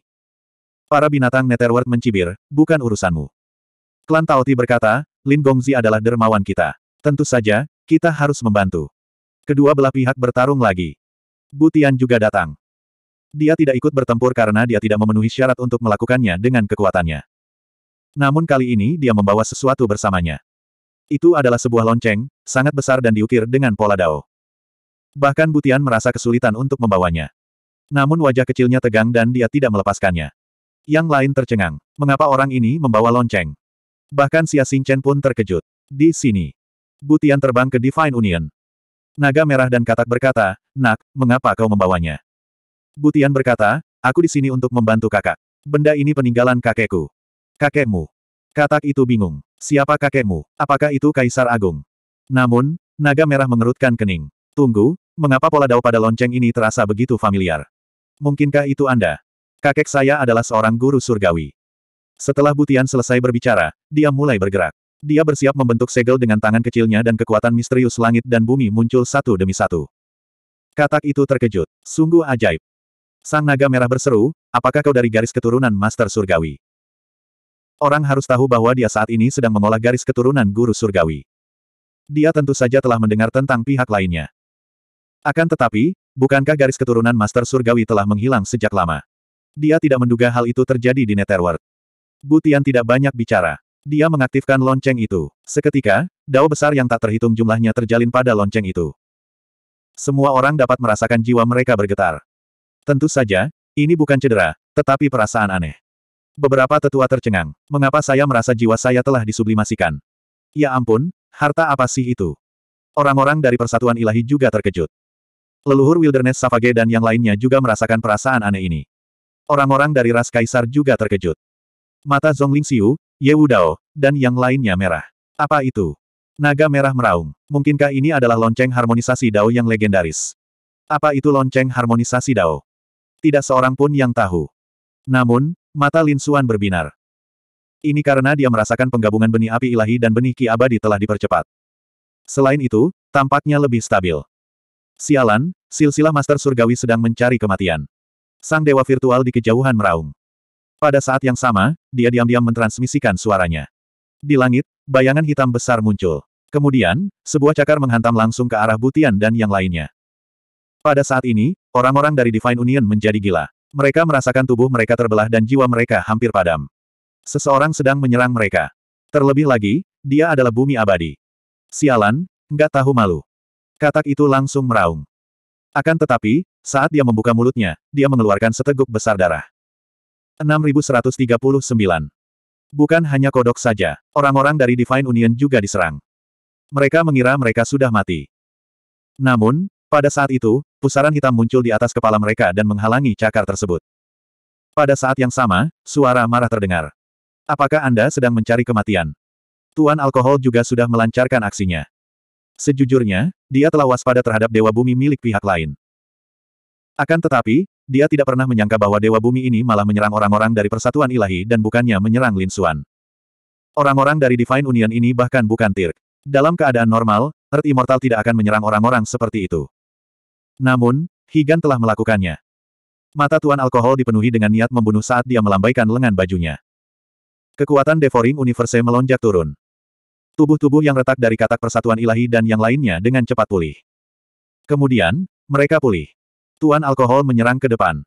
[SPEAKER 1] Para binatang Netherworld mencibir, bukan urusanmu. Klan Taoti berkata, Lin Gongzi adalah dermawan kita. Tentu saja, kita harus membantu. Kedua belah pihak bertarung lagi. Butian juga datang. Dia tidak ikut bertempur karena dia tidak memenuhi syarat untuk melakukannya dengan kekuatannya. Namun kali ini dia membawa sesuatu bersamanya. Itu adalah sebuah lonceng, sangat besar dan diukir dengan pola dao. Bahkan Butian merasa kesulitan untuk membawanya. Namun wajah kecilnya tegang dan dia tidak melepaskannya. Yang lain tercengang. Mengapa orang ini membawa lonceng? Bahkan Xia Xingchen pun terkejut. Di sini, Butian terbang ke Divine Union. Naga merah dan katak berkata, Nak, mengapa kau membawanya? Butian berkata, aku di sini untuk membantu kakak. Benda ini peninggalan kakekku. Kakekmu. Katak itu bingung. Siapa kakekmu? Apakah itu Kaisar Agung? Namun, naga merah mengerutkan kening. Tunggu, mengapa pola dao pada lonceng ini terasa begitu familiar? Mungkinkah itu Anda? Kakek saya adalah seorang guru surgawi. Setelah Butian selesai berbicara, dia mulai bergerak. Dia bersiap membentuk segel dengan tangan kecilnya dan kekuatan misterius langit dan bumi muncul satu demi satu. Katak itu terkejut. Sungguh ajaib. Sang naga merah berseru, apakah kau dari garis keturunan Master Surgawi? Orang harus tahu bahwa dia saat ini sedang mengolah garis keturunan Guru Surgawi. Dia tentu saja telah mendengar tentang pihak lainnya. Akan tetapi, bukankah garis keturunan Master Surgawi telah menghilang sejak lama? Dia tidak menduga hal itu terjadi di Netherworld. Butian tidak banyak bicara. Dia mengaktifkan lonceng itu. Seketika, dao besar yang tak terhitung jumlahnya terjalin pada lonceng itu. Semua orang dapat merasakan jiwa mereka bergetar. Tentu saja, ini bukan cedera, tetapi perasaan aneh. Beberapa tetua tercengang. Mengapa saya merasa jiwa saya telah disublimasikan? Ya ampun, harta apa sih itu? Orang-orang dari Persatuan Ilahi juga terkejut. Leluhur Wilderness Savage dan yang lainnya juga merasakan perasaan aneh ini. Orang-orang dari ras kaisar juga terkejut. Mata Zhongling Xiu, Yeudao, dan yang lainnya merah. Apa itu? Naga merah meraung. Mungkinkah ini adalah lonceng harmonisasi Dao yang legendaris? Apa itu lonceng harmonisasi Dao? Tidak seorang pun yang tahu. Namun, mata Lin Suan berbinar. Ini karena dia merasakan penggabungan benih api ilahi dan benih ki abadi telah dipercepat. Selain itu, tampaknya lebih stabil. Sialan, silsilah Master Surgawi sedang mencari kematian. Sang Dewa Virtual di kejauhan meraung. Pada saat yang sama, dia diam-diam mentransmisikan suaranya. Di langit, bayangan hitam besar muncul. Kemudian, sebuah cakar menghantam langsung ke arah Butian dan yang lainnya. Pada saat ini, orang-orang dari Divine Union menjadi gila. Mereka merasakan tubuh mereka terbelah dan jiwa mereka hampir padam. Seseorang sedang menyerang mereka. Terlebih lagi, dia adalah bumi abadi. Sialan, nggak tahu malu. Katak itu langsung meraung. Akan tetapi, saat dia membuka mulutnya, dia mengeluarkan seteguk besar darah. 6139. Bukan hanya kodok saja, orang-orang dari Divine Union juga diserang. Mereka mengira mereka sudah mati. Namun, pada saat itu, pusaran hitam muncul di atas kepala mereka dan menghalangi cakar tersebut. Pada saat yang sama, suara marah terdengar. Apakah Anda sedang mencari kematian? Tuan Alkohol juga sudah melancarkan aksinya. Sejujurnya, dia telah waspada terhadap Dewa Bumi milik pihak lain. Akan tetapi, dia tidak pernah menyangka bahwa Dewa Bumi ini malah menyerang orang-orang dari Persatuan Ilahi dan bukannya menyerang Lin Xuan. Orang-orang dari Divine Union ini bahkan bukan Tirk. Dalam keadaan normal, Earth Immortal tidak akan menyerang orang-orang seperti itu. Namun, Higan telah melakukannya. Mata Tuan Alkohol dipenuhi dengan niat membunuh saat dia melambaikan lengan bajunya. Kekuatan Devouring Universe melonjak turun. Tubuh-tubuh yang retak dari katak persatuan ilahi dan yang lainnya dengan cepat pulih. Kemudian, mereka pulih. Tuan alkohol menyerang ke depan.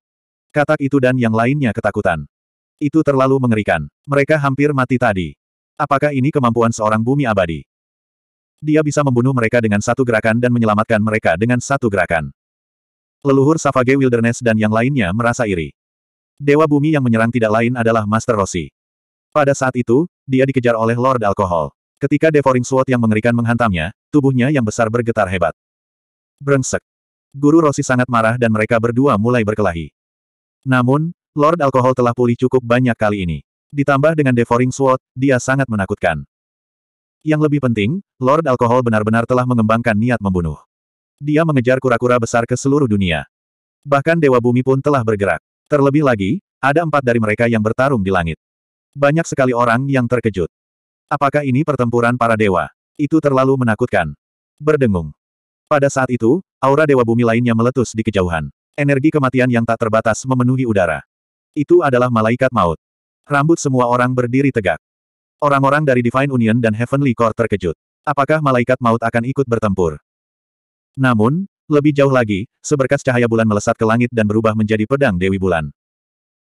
[SPEAKER 1] Katak itu dan yang lainnya ketakutan. Itu terlalu mengerikan. Mereka hampir mati tadi. Apakah ini kemampuan seorang bumi abadi? Dia bisa membunuh mereka dengan satu gerakan dan menyelamatkan mereka dengan satu gerakan. Leluhur Savage Wilderness dan yang lainnya merasa iri. Dewa bumi yang menyerang tidak lain adalah Master Rossi. Pada saat itu, dia dikejar oleh Lord Alkohol. Ketika Devouring Sword yang mengerikan menghantamnya, tubuhnya yang besar bergetar hebat. Brengsek. Guru Rossi sangat marah dan mereka berdua mulai berkelahi. Namun, Lord Alkohol telah pulih cukup banyak kali ini. Ditambah dengan Devouring Sword, dia sangat menakutkan. Yang lebih penting, Lord Alkohol benar-benar telah mengembangkan niat membunuh. Dia mengejar kura-kura besar ke seluruh dunia. Bahkan Dewa Bumi pun telah bergerak. Terlebih lagi, ada empat dari mereka yang bertarung di langit. Banyak sekali orang yang terkejut. Apakah ini pertempuran para dewa? Itu terlalu menakutkan. Berdengung. Pada saat itu, aura Dewa Bumi lainnya meletus di kejauhan. Energi kematian yang tak terbatas memenuhi udara. Itu adalah malaikat maut. Rambut semua orang berdiri tegak. Orang-orang dari Divine Union dan Heavenly Core terkejut. Apakah malaikat maut akan ikut bertempur? Namun, lebih jauh lagi, seberkas cahaya bulan melesat ke langit dan berubah menjadi pedang Dewi Bulan.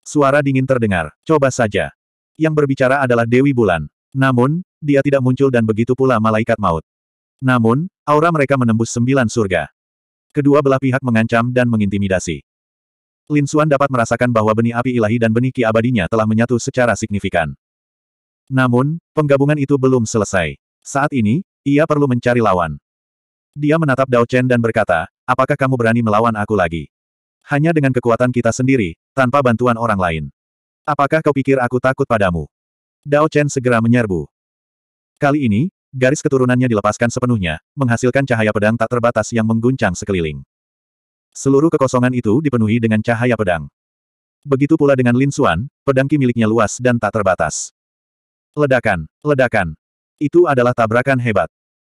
[SPEAKER 1] Suara dingin terdengar, coba saja. Yang berbicara adalah Dewi Bulan. Namun, dia tidak muncul dan begitu pula malaikat maut. Namun, Aura mereka menembus sembilan surga. Kedua belah pihak mengancam dan mengintimidasi. Lin Xuan dapat merasakan bahwa benih api ilahi dan benih ki abadinya telah menyatu secara signifikan. Namun, penggabungan itu belum selesai. Saat ini, ia perlu mencari lawan. Dia menatap Dao Chen dan berkata, apakah kamu berani melawan aku lagi? Hanya dengan kekuatan kita sendiri, tanpa bantuan orang lain. Apakah kau pikir aku takut padamu? Dao Chen segera menyerbu. Kali ini, Garis keturunannya dilepaskan sepenuhnya, menghasilkan cahaya pedang tak terbatas yang mengguncang sekeliling. Seluruh kekosongan itu dipenuhi dengan cahaya pedang. Begitu pula dengan Lin Xuan, pedangki miliknya luas dan tak terbatas. Ledakan, ledakan. Itu adalah tabrakan hebat.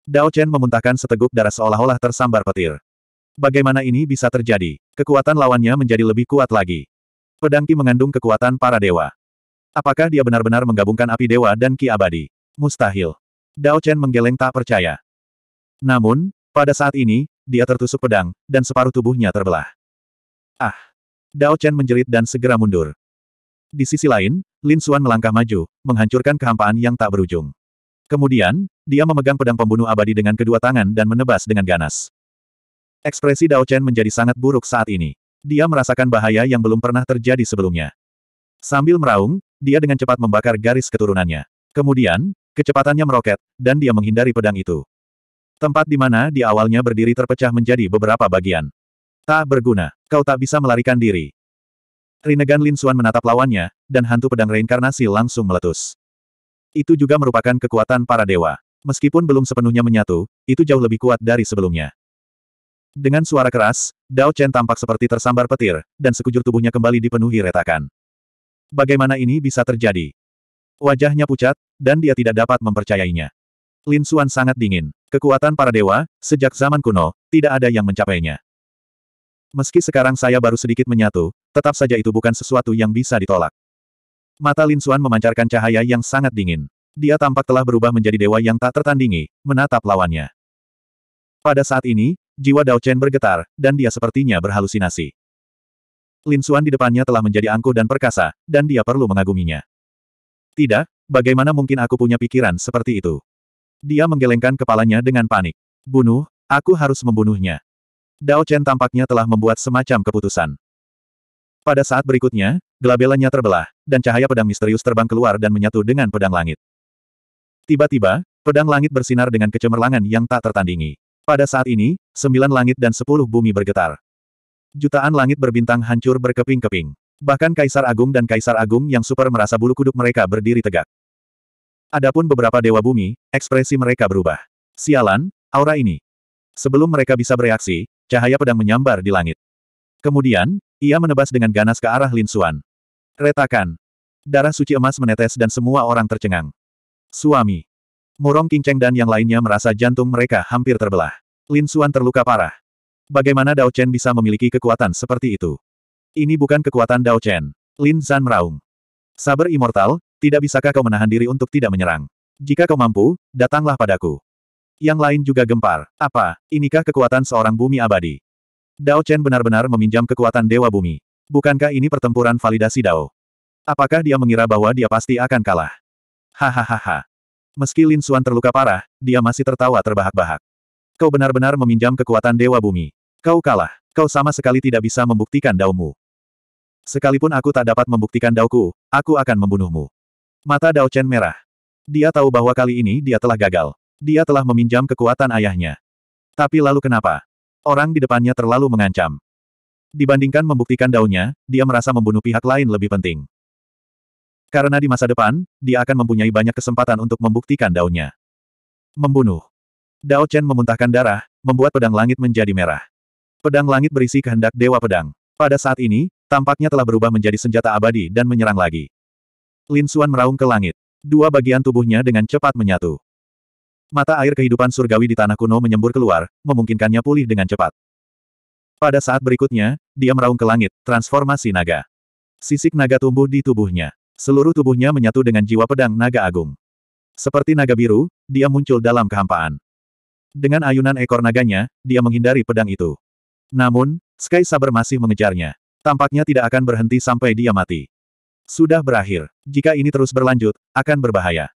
[SPEAKER 1] Dao Chen memuntahkan seteguk darah seolah-olah tersambar petir. Bagaimana ini bisa terjadi? Kekuatan lawannya menjadi lebih kuat lagi. Pedangki mengandung kekuatan para dewa. Apakah dia benar-benar menggabungkan api dewa dan Ki abadi? Mustahil. Dao Chen menggeleng tak percaya. Namun, pada saat ini, dia tertusuk pedang, dan separuh tubuhnya terbelah. Ah! Dao Chen menjerit dan segera mundur. Di sisi lain, Lin Xuan melangkah maju, menghancurkan kehampaan yang tak berujung. Kemudian, dia memegang pedang pembunuh abadi dengan kedua tangan dan menebas dengan ganas. Ekspresi Dao Chen menjadi sangat buruk saat ini. Dia merasakan bahaya yang belum pernah terjadi sebelumnya. Sambil meraung, dia dengan cepat membakar garis keturunannya. Kemudian, Kecepatannya meroket, dan dia menghindari pedang itu. Tempat di mana di awalnya berdiri terpecah menjadi beberapa bagian. Tak berguna, kau tak bisa melarikan diri. Rinnegan Lin Suan menatap lawannya, dan hantu pedang reinkarnasi langsung meletus. Itu juga merupakan kekuatan para dewa. Meskipun belum sepenuhnya menyatu, itu jauh lebih kuat dari sebelumnya. Dengan suara keras, Dao Chen tampak seperti tersambar petir, dan sekujur tubuhnya kembali dipenuhi retakan. Bagaimana ini bisa terjadi? Wajahnya pucat, dan dia tidak dapat mempercayainya. Lin Xuan sangat dingin. Kekuatan para dewa, sejak zaman kuno, tidak ada yang mencapainya. Meski sekarang saya baru sedikit menyatu, tetap saja itu bukan sesuatu yang bisa ditolak. Mata Lin Xuan memancarkan cahaya yang sangat dingin. Dia tampak telah berubah menjadi dewa yang tak tertandingi, menatap lawannya. Pada saat ini, jiwa Dao Chen bergetar, dan dia sepertinya berhalusinasi. Lin Xuan di depannya telah menjadi angkuh dan perkasa, dan dia perlu mengaguminya. Tidak, bagaimana mungkin aku punya pikiran seperti itu? Dia menggelengkan kepalanya dengan panik. Bunuh, aku harus membunuhnya. Dao Chen tampaknya telah membuat semacam keputusan. Pada saat berikutnya, gelabelannya terbelah, dan cahaya pedang misterius terbang keluar dan menyatu dengan pedang langit. Tiba-tiba, pedang langit bersinar dengan kecemerlangan yang tak tertandingi. Pada saat ini, sembilan langit dan sepuluh bumi bergetar. Jutaan langit berbintang hancur berkeping-keping. Bahkan Kaisar Agung dan Kaisar Agung yang super merasa bulu kuduk mereka berdiri tegak. Adapun beberapa dewa bumi, ekspresi mereka berubah. Sialan, aura ini. Sebelum mereka bisa bereaksi, cahaya pedang menyambar di langit. Kemudian, ia menebas dengan ganas ke arah Lin Suan. Retakan. Darah suci emas menetes dan semua orang tercengang. Suami. Murong Cheng dan yang lainnya merasa jantung mereka hampir terbelah. Lin Suan terluka parah. Bagaimana Dao Chen bisa memiliki kekuatan seperti itu? Ini bukan kekuatan Dao Chen. Lin Zan meraung. Saber immortal, tidak bisakah kau menahan diri untuk tidak menyerang? Jika kau mampu, datanglah padaku. Yang lain juga gempar. Apa, inikah kekuatan seorang bumi abadi? Dao Chen benar-benar meminjam kekuatan Dewa Bumi. Bukankah ini pertempuran validasi Dao? Apakah dia mengira bahwa dia pasti akan kalah? Hahaha. Meski Lin Xuan terluka parah, dia masih tertawa terbahak-bahak. Kau benar-benar meminjam kekuatan Dewa Bumi. Kau kalah. Kau sama sekali tidak bisa membuktikan daumu. Sekalipun aku tak dapat membuktikan dauku, aku akan membunuhmu. Mata Dao Chen merah. Dia tahu bahwa kali ini dia telah gagal. Dia telah meminjam kekuatan ayahnya. Tapi lalu kenapa? Orang di depannya terlalu mengancam. Dibandingkan membuktikan daunnya, dia merasa membunuh pihak lain lebih penting. Karena di masa depan, dia akan mempunyai banyak kesempatan untuk membuktikan daunnya. Membunuh. Dao Chen memuntahkan darah, membuat pedang langit menjadi merah. Pedang langit berisi kehendak Dewa Pedang. Pada saat ini, tampaknya telah berubah menjadi senjata abadi dan menyerang lagi. Lin Xuan meraung ke langit. Dua bagian tubuhnya dengan cepat menyatu. Mata air kehidupan surgawi di tanah kuno menyembur keluar, memungkinkannya pulih dengan cepat. Pada saat berikutnya, dia meraung ke langit, transformasi naga. Sisik naga tumbuh di tubuhnya. Seluruh tubuhnya menyatu dengan jiwa pedang naga agung. Seperti naga biru, dia muncul dalam kehampaan. Dengan ayunan ekor naganya, dia menghindari pedang itu. Namun, Sky Saber masih mengejarnya. Tampaknya tidak akan berhenti sampai dia mati. Sudah berakhir. Jika ini terus berlanjut, akan berbahaya.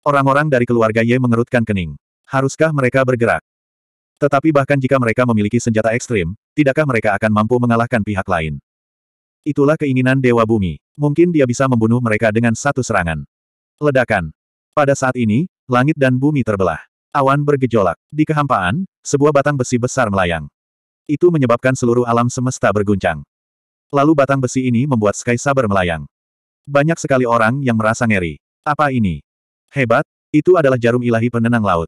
[SPEAKER 1] Orang-orang dari keluarga Ye mengerutkan kening. Haruskah mereka bergerak? Tetapi bahkan jika mereka memiliki senjata ekstrim, tidakkah mereka akan mampu mengalahkan pihak lain? Itulah keinginan Dewa Bumi. Mungkin dia bisa membunuh mereka dengan satu serangan. Ledakan. Pada saat ini, langit dan bumi terbelah. Awan bergejolak. Di kehampaan, sebuah batang besi besar melayang. Itu menyebabkan seluruh alam semesta berguncang. Lalu batang besi ini membuat Sky Saber melayang. Banyak sekali orang yang merasa ngeri. Apa ini? Hebat, itu adalah jarum ilahi penenang laut.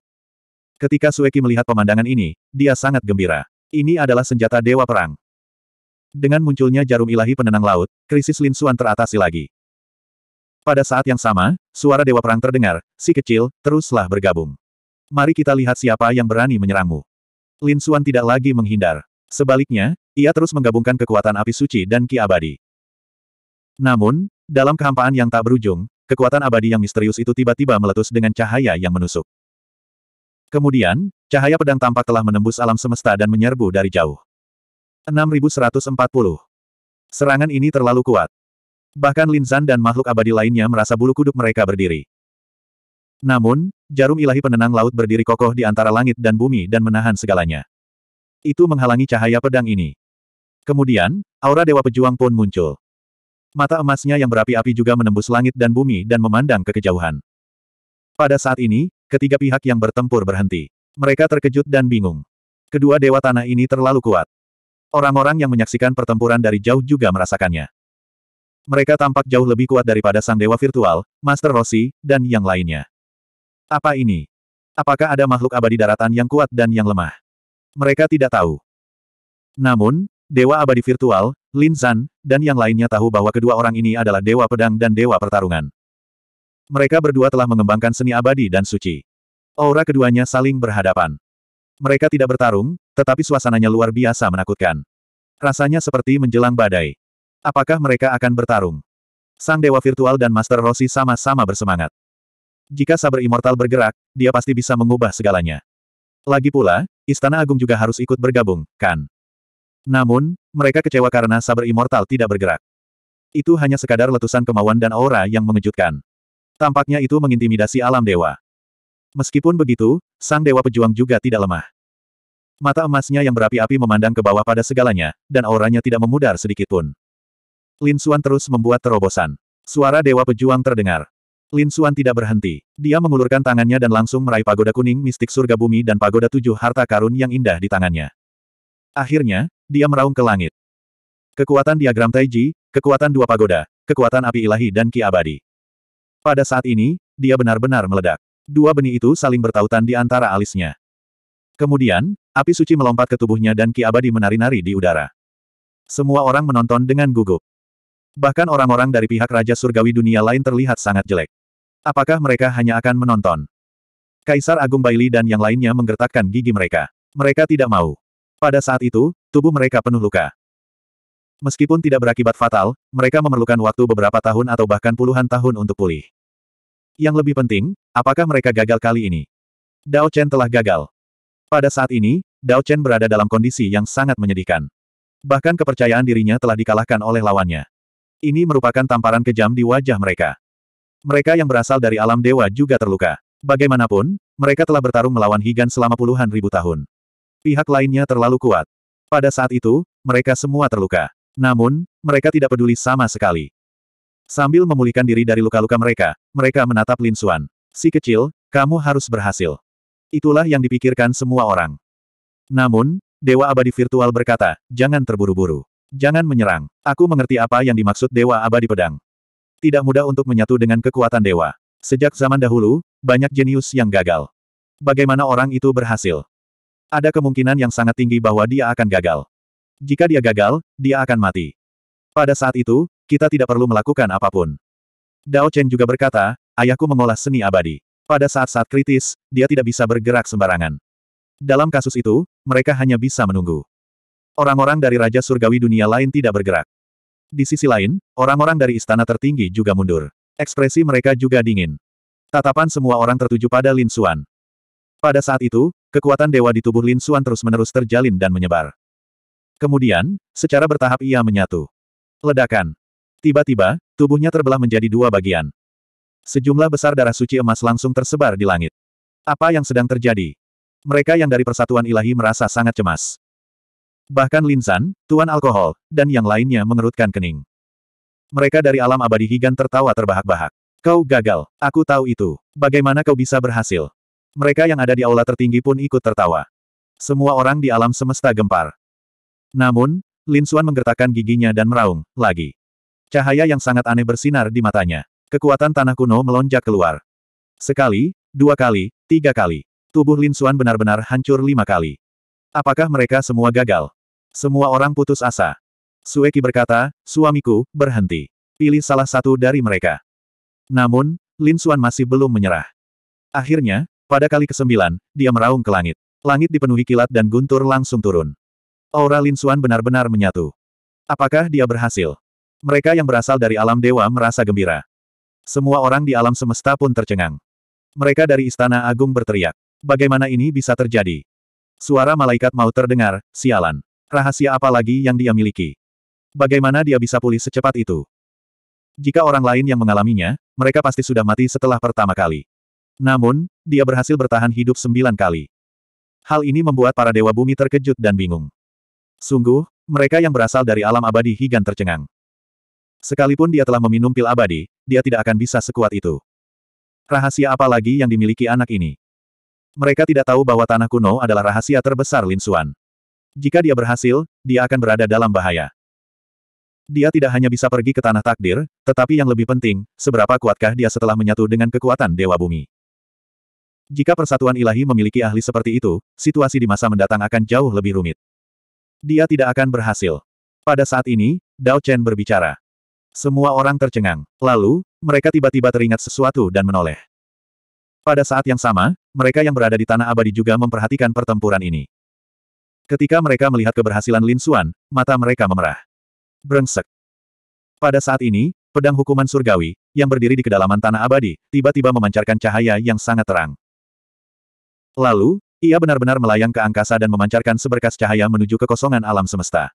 [SPEAKER 1] Ketika Sueki melihat pemandangan ini, dia sangat gembira. Ini adalah senjata dewa perang. Dengan munculnya jarum ilahi penenang laut, krisis Lin Suan teratasi lagi. Pada saat yang sama, suara dewa perang terdengar, si kecil, teruslah bergabung. Mari kita lihat siapa yang berani menyerangmu. Lin Suan tidak lagi menghindar. Sebaliknya, ia terus menggabungkan kekuatan api suci dan ki abadi. Namun, dalam kehampaan yang tak berujung, kekuatan abadi yang misterius itu tiba-tiba meletus dengan cahaya yang menusuk. Kemudian, cahaya pedang tampak telah menembus alam semesta dan menyerbu dari jauh. 6140. Serangan ini terlalu kuat. Bahkan Lin Linzan dan makhluk abadi lainnya merasa bulu kuduk mereka berdiri. Namun, jarum ilahi penenang laut berdiri kokoh di antara langit dan bumi dan menahan segalanya. Itu menghalangi cahaya pedang ini. Kemudian, aura Dewa Pejuang pun muncul. Mata emasnya yang berapi-api juga menembus langit dan bumi dan memandang ke kejauhan. Pada saat ini, ketiga pihak yang bertempur berhenti. Mereka terkejut dan bingung. Kedua dewa tanah ini terlalu kuat. Orang-orang yang menyaksikan pertempuran dari jauh juga merasakannya. Mereka tampak jauh lebih kuat daripada sang dewa virtual, Master Rossi, dan yang lainnya. Apa ini? Apakah ada makhluk abadi daratan yang kuat dan yang lemah? mereka tidak tahu. Namun, Dewa Abadi Virtual, Lin Zan, dan yang lainnya tahu bahwa kedua orang ini adalah Dewa Pedang dan Dewa Pertarungan. Mereka berdua telah mengembangkan seni abadi dan suci. Aura keduanya saling berhadapan. Mereka tidak bertarung, tetapi suasananya luar biasa menakutkan. Rasanya seperti menjelang badai. Apakah mereka akan bertarung? Sang Dewa Virtual dan Master Rossi sama-sama bersemangat. Jika saber immortal bergerak, dia pasti bisa mengubah segalanya. Lagi pula, Istana Agung juga harus ikut bergabung, kan? Namun, mereka kecewa karena saber immortal tidak bergerak. Itu hanya sekadar letusan kemauan dan aura yang mengejutkan. Tampaknya itu mengintimidasi alam dewa. Meskipun begitu, sang dewa pejuang juga tidak lemah. Mata emasnya yang berapi-api memandang ke bawah pada segalanya, dan auranya tidak memudar sedikitpun. Lin Xuan terus membuat terobosan. Suara dewa pejuang terdengar. Lin Suan tidak berhenti. Dia mengulurkan tangannya dan langsung meraih pagoda kuning mistik surga bumi dan pagoda tujuh harta karun yang indah di tangannya. Akhirnya, dia meraung ke langit. Kekuatan diagram Taiji, kekuatan dua pagoda, kekuatan api ilahi dan ki abadi. Pada saat ini, dia benar-benar meledak. Dua benih itu saling bertautan di antara alisnya. Kemudian, api suci melompat ke tubuhnya dan ki abadi menari-nari di udara. Semua orang menonton dengan gugup. Bahkan orang-orang dari pihak Raja Surgawi dunia lain terlihat sangat jelek. Apakah mereka hanya akan menonton? Kaisar Agung Baili dan yang lainnya menggertakkan gigi mereka. Mereka tidak mau. Pada saat itu, tubuh mereka penuh luka. Meskipun tidak berakibat fatal, mereka memerlukan waktu beberapa tahun atau bahkan puluhan tahun untuk pulih. Yang lebih penting, apakah mereka gagal kali ini? Dao Chen telah gagal. Pada saat ini, Dao Chen berada dalam kondisi yang sangat menyedihkan. Bahkan kepercayaan dirinya telah dikalahkan oleh lawannya. Ini merupakan tamparan kejam di wajah mereka. Mereka yang berasal dari alam dewa juga terluka. Bagaimanapun, mereka telah bertarung melawan Higan selama puluhan ribu tahun. Pihak lainnya terlalu kuat. Pada saat itu, mereka semua terluka. Namun, mereka tidak peduli sama sekali. Sambil memulihkan diri dari luka-luka mereka, mereka menatap Lin Xuan. Si kecil, kamu harus berhasil. Itulah yang dipikirkan semua orang. Namun, Dewa Abadi Virtual berkata, jangan terburu-buru. Jangan menyerang. Aku mengerti apa yang dimaksud Dewa Abadi Pedang. Tidak mudah untuk menyatu dengan kekuatan dewa. Sejak zaman dahulu, banyak jenius yang gagal. Bagaimana orang itu berhasil? Ada kemungkinan yang sangat tinggi bahwa dia akan gagal. Jika dia gagal, dia akan mati. Pada saat itu, kita tidak perlu melakukan apapun. Dao Chen juga berkata, ayahku mengolah seni abadi. Pada saat-saat kritis, dia tidak bisa bergerak sembarangan. Dalam kasus itu, mereka hanya bisa menunggu. Orang-orang dari Raja Surgawi dunia lain tidak bergerak. Di sisi lain, orang-orang dari istana tertinggi juga mundur. Ekspresi mereka juga dingin. Tatapan semua orang tertuju pada Lin Xuan. Pada saat itu, kekuatan dewa di tubuh Lin Xuan terus-menerus terjalin dan menyebar. Kemudian, secara bertahap ia menyatu. Ledakan. Tiba-tiba, tubuhnya terbelah menjadi dua bagian. Sejumlah besar darah suci emas langsung tersebar di langit. Apa yang sedang terjadi? Mereka yang dari persatuan ilahi merasa sangat cemas. Bahkan Linsan, Tuan Alkohol, dan yang lainnya mengerutkan kening. Mereka dari alam abadi Higan tertawa terbahak-bahak. Kau gagal, aku tahu itu. Bagaimana kau bisa berhasil? Mereka yang ada di aula tertinggi pun ikut tertawa. Semua orang di alam semesta gempar. Namun, Lin Suan menggertakkan giginya dan meraung, lagi. Cahaya yang sangat aneh bersinar di matanya. Kekuatan tanah kuno melonjak keluar. Sekali, dua kali, tiga kali. Tubuh Lin Suan benar-benar hancur lima kali. Apakah mereka semua gagal? Semua orang putus asa. Sueki berkata, suamiku, berhenti. Pilih salah satu dari mereka. Namun, Lin Suan masih belum menyerah. Akhirnya, pada kali kesembilan, dia meraung ke langit. Langit dipenuhi kilat dan guntur langsung turun. Aura Lin Suan benar-benar menyatu. Apakah dia berhasil? Mereka yang berasal dari alam dewa merasa gembira. Semua orang di alam semesta pun tercengang. Mereka dari istana agung berteriak. Bagaimana ini bisa terjadi? Suara malaikat mau terdengar, sialan. Rahasia apa lagi yang dia miliki? Bagaimana dia bisa pulih secepat itu? Jika orang lain yang mengalaminya, mereka pasti sudah mati setelah pertama kali. Namun, dia berhasil bertahan hidup sembilan kali. Hal ini membuat para dewa bumi terkejut dan bingung. Sungguh, mereka yang berasal dari alam abadi Higan tercengang. Sekalipun dia telah meminum pil abadi, dia tidak akan bisa sekuat itu. Rahasia apa lagi yang dimiliki anak ini? Mereka tidak tahu bahwa tanah kuno adalah rahasia terbesar Lin Xuan. Jika dia berhasil, dia akan berada dalam bahaya. Dia tidak hanya bisa pergi ke tanah takdir, tetapi yang lebih penting, seberapa kuatkah dia setelah menyatu dengan kekuatan Dewa Bumi. Jika persatuan ilahi memiliki ahli seperti itu, situasi di masa mendatang akan jauh lebih rumit. Dia tidak akan berhasil. Pada saat ini, Dao Chen berbicara. Semua orang tercengang. Lalu, mereka tiba-tiba teringat sesuatu dan menoleh. Pada saat yang sama, mereka yang berada di Tanah Abadi juga memperhatikan pertempuran ini. Ketika mereka melihat keberhasilan Lin Xuan, mata mereka memerah. Brengsek. Pada saat ini, pedang hukuman surgawi, yang berdiri di kedalaman tanah abadi, tiba-tiba memancarkan cahaya yang sangat terang. Lalu, ia benar-benar melayang ke angkasa dan memancarkan seberkas cahaya menuju kekosongan alam semesta.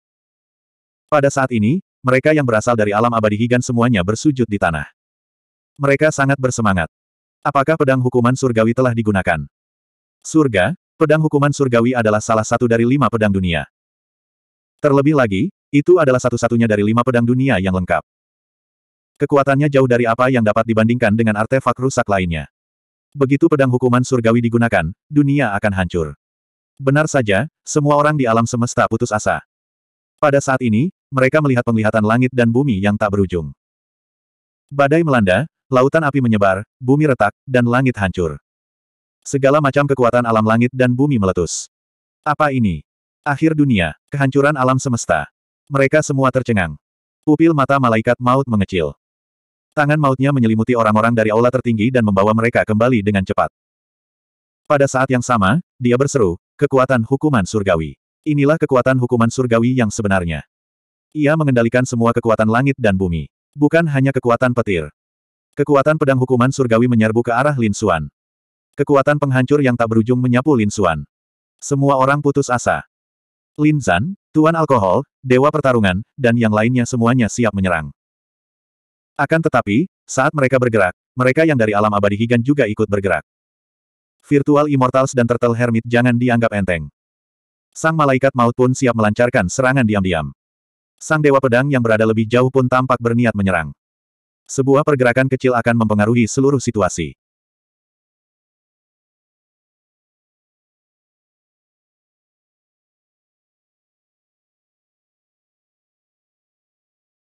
[SPEAKER 1] Pada saat ini, mereka yang berasal dari alam abadi Higan semuanya bersujud di tanah. Mereka sangat bersemangat. Apakah pedang hukuman surgawi telah digunakan? Surga, Pedang hukuman surgawi adalah salah satu dari lima pedang dunia. Terlebih lagi, itu adalah satu-satunya dari lima pedang dunia yang lengkap. Kekuatannya jauh dari apa yang dapat dibandingkan dengan artefak rusak lainnya. Begitu pedang hukuman surgawi digunakan, dunia akan hancur. Benar saja, semua orang di alam semesta putus asa. Pada saat ini, mereka melihat penglihatan langit dan bumi yang tak berujung. Badai melanda, lautan api menyebar, bumi retak, dan langit hancur. Segala macam kekuatan alam langit dan bumi meletus. Apa ini? Akhir dunia, kehancuran alam semesta. Mereka semua tercengang. Pupil mata malaikat maut mengecil. Tangan mautnya menyelimuti orang-orang dari aula tertinggi dan membawa mereka kembali dengan cepat. Pada saat yang sama, dia berseru, kekuatan hukuman surgawi. Inilah kekuatan hukuman surgawi yang sebenarnya. Ia mengendalikan semua kekuatan langit dan bumi. Bukan hanya kekuatan petir. Kekuatan pedang hukuman surgawi menyerbu ke arah Lin Xuan. Kekuatan penghancur yang tak berujung menyapu Lin Xuan. Semua orang putus asa. Lin Zan, Tuan Alkohol, Dewa Pertarungan, dan yang lainnya semuanya siap menyerang. Akan tetapi, saat mereka bergerak, mereka yang dari alam abadi Higan juga ikut bergerak. Virtual Immortals dan Turtle Hermit jangan dianggap enteng. Sang Malaikat Maut pun siap melancarkan serangan diam-diam. Sang Dewa Pedang yang berada lebih jauh pun tampak berniat menyerang. Sebuah pergerakan kecil akan mempengaruhi seluruh situasi.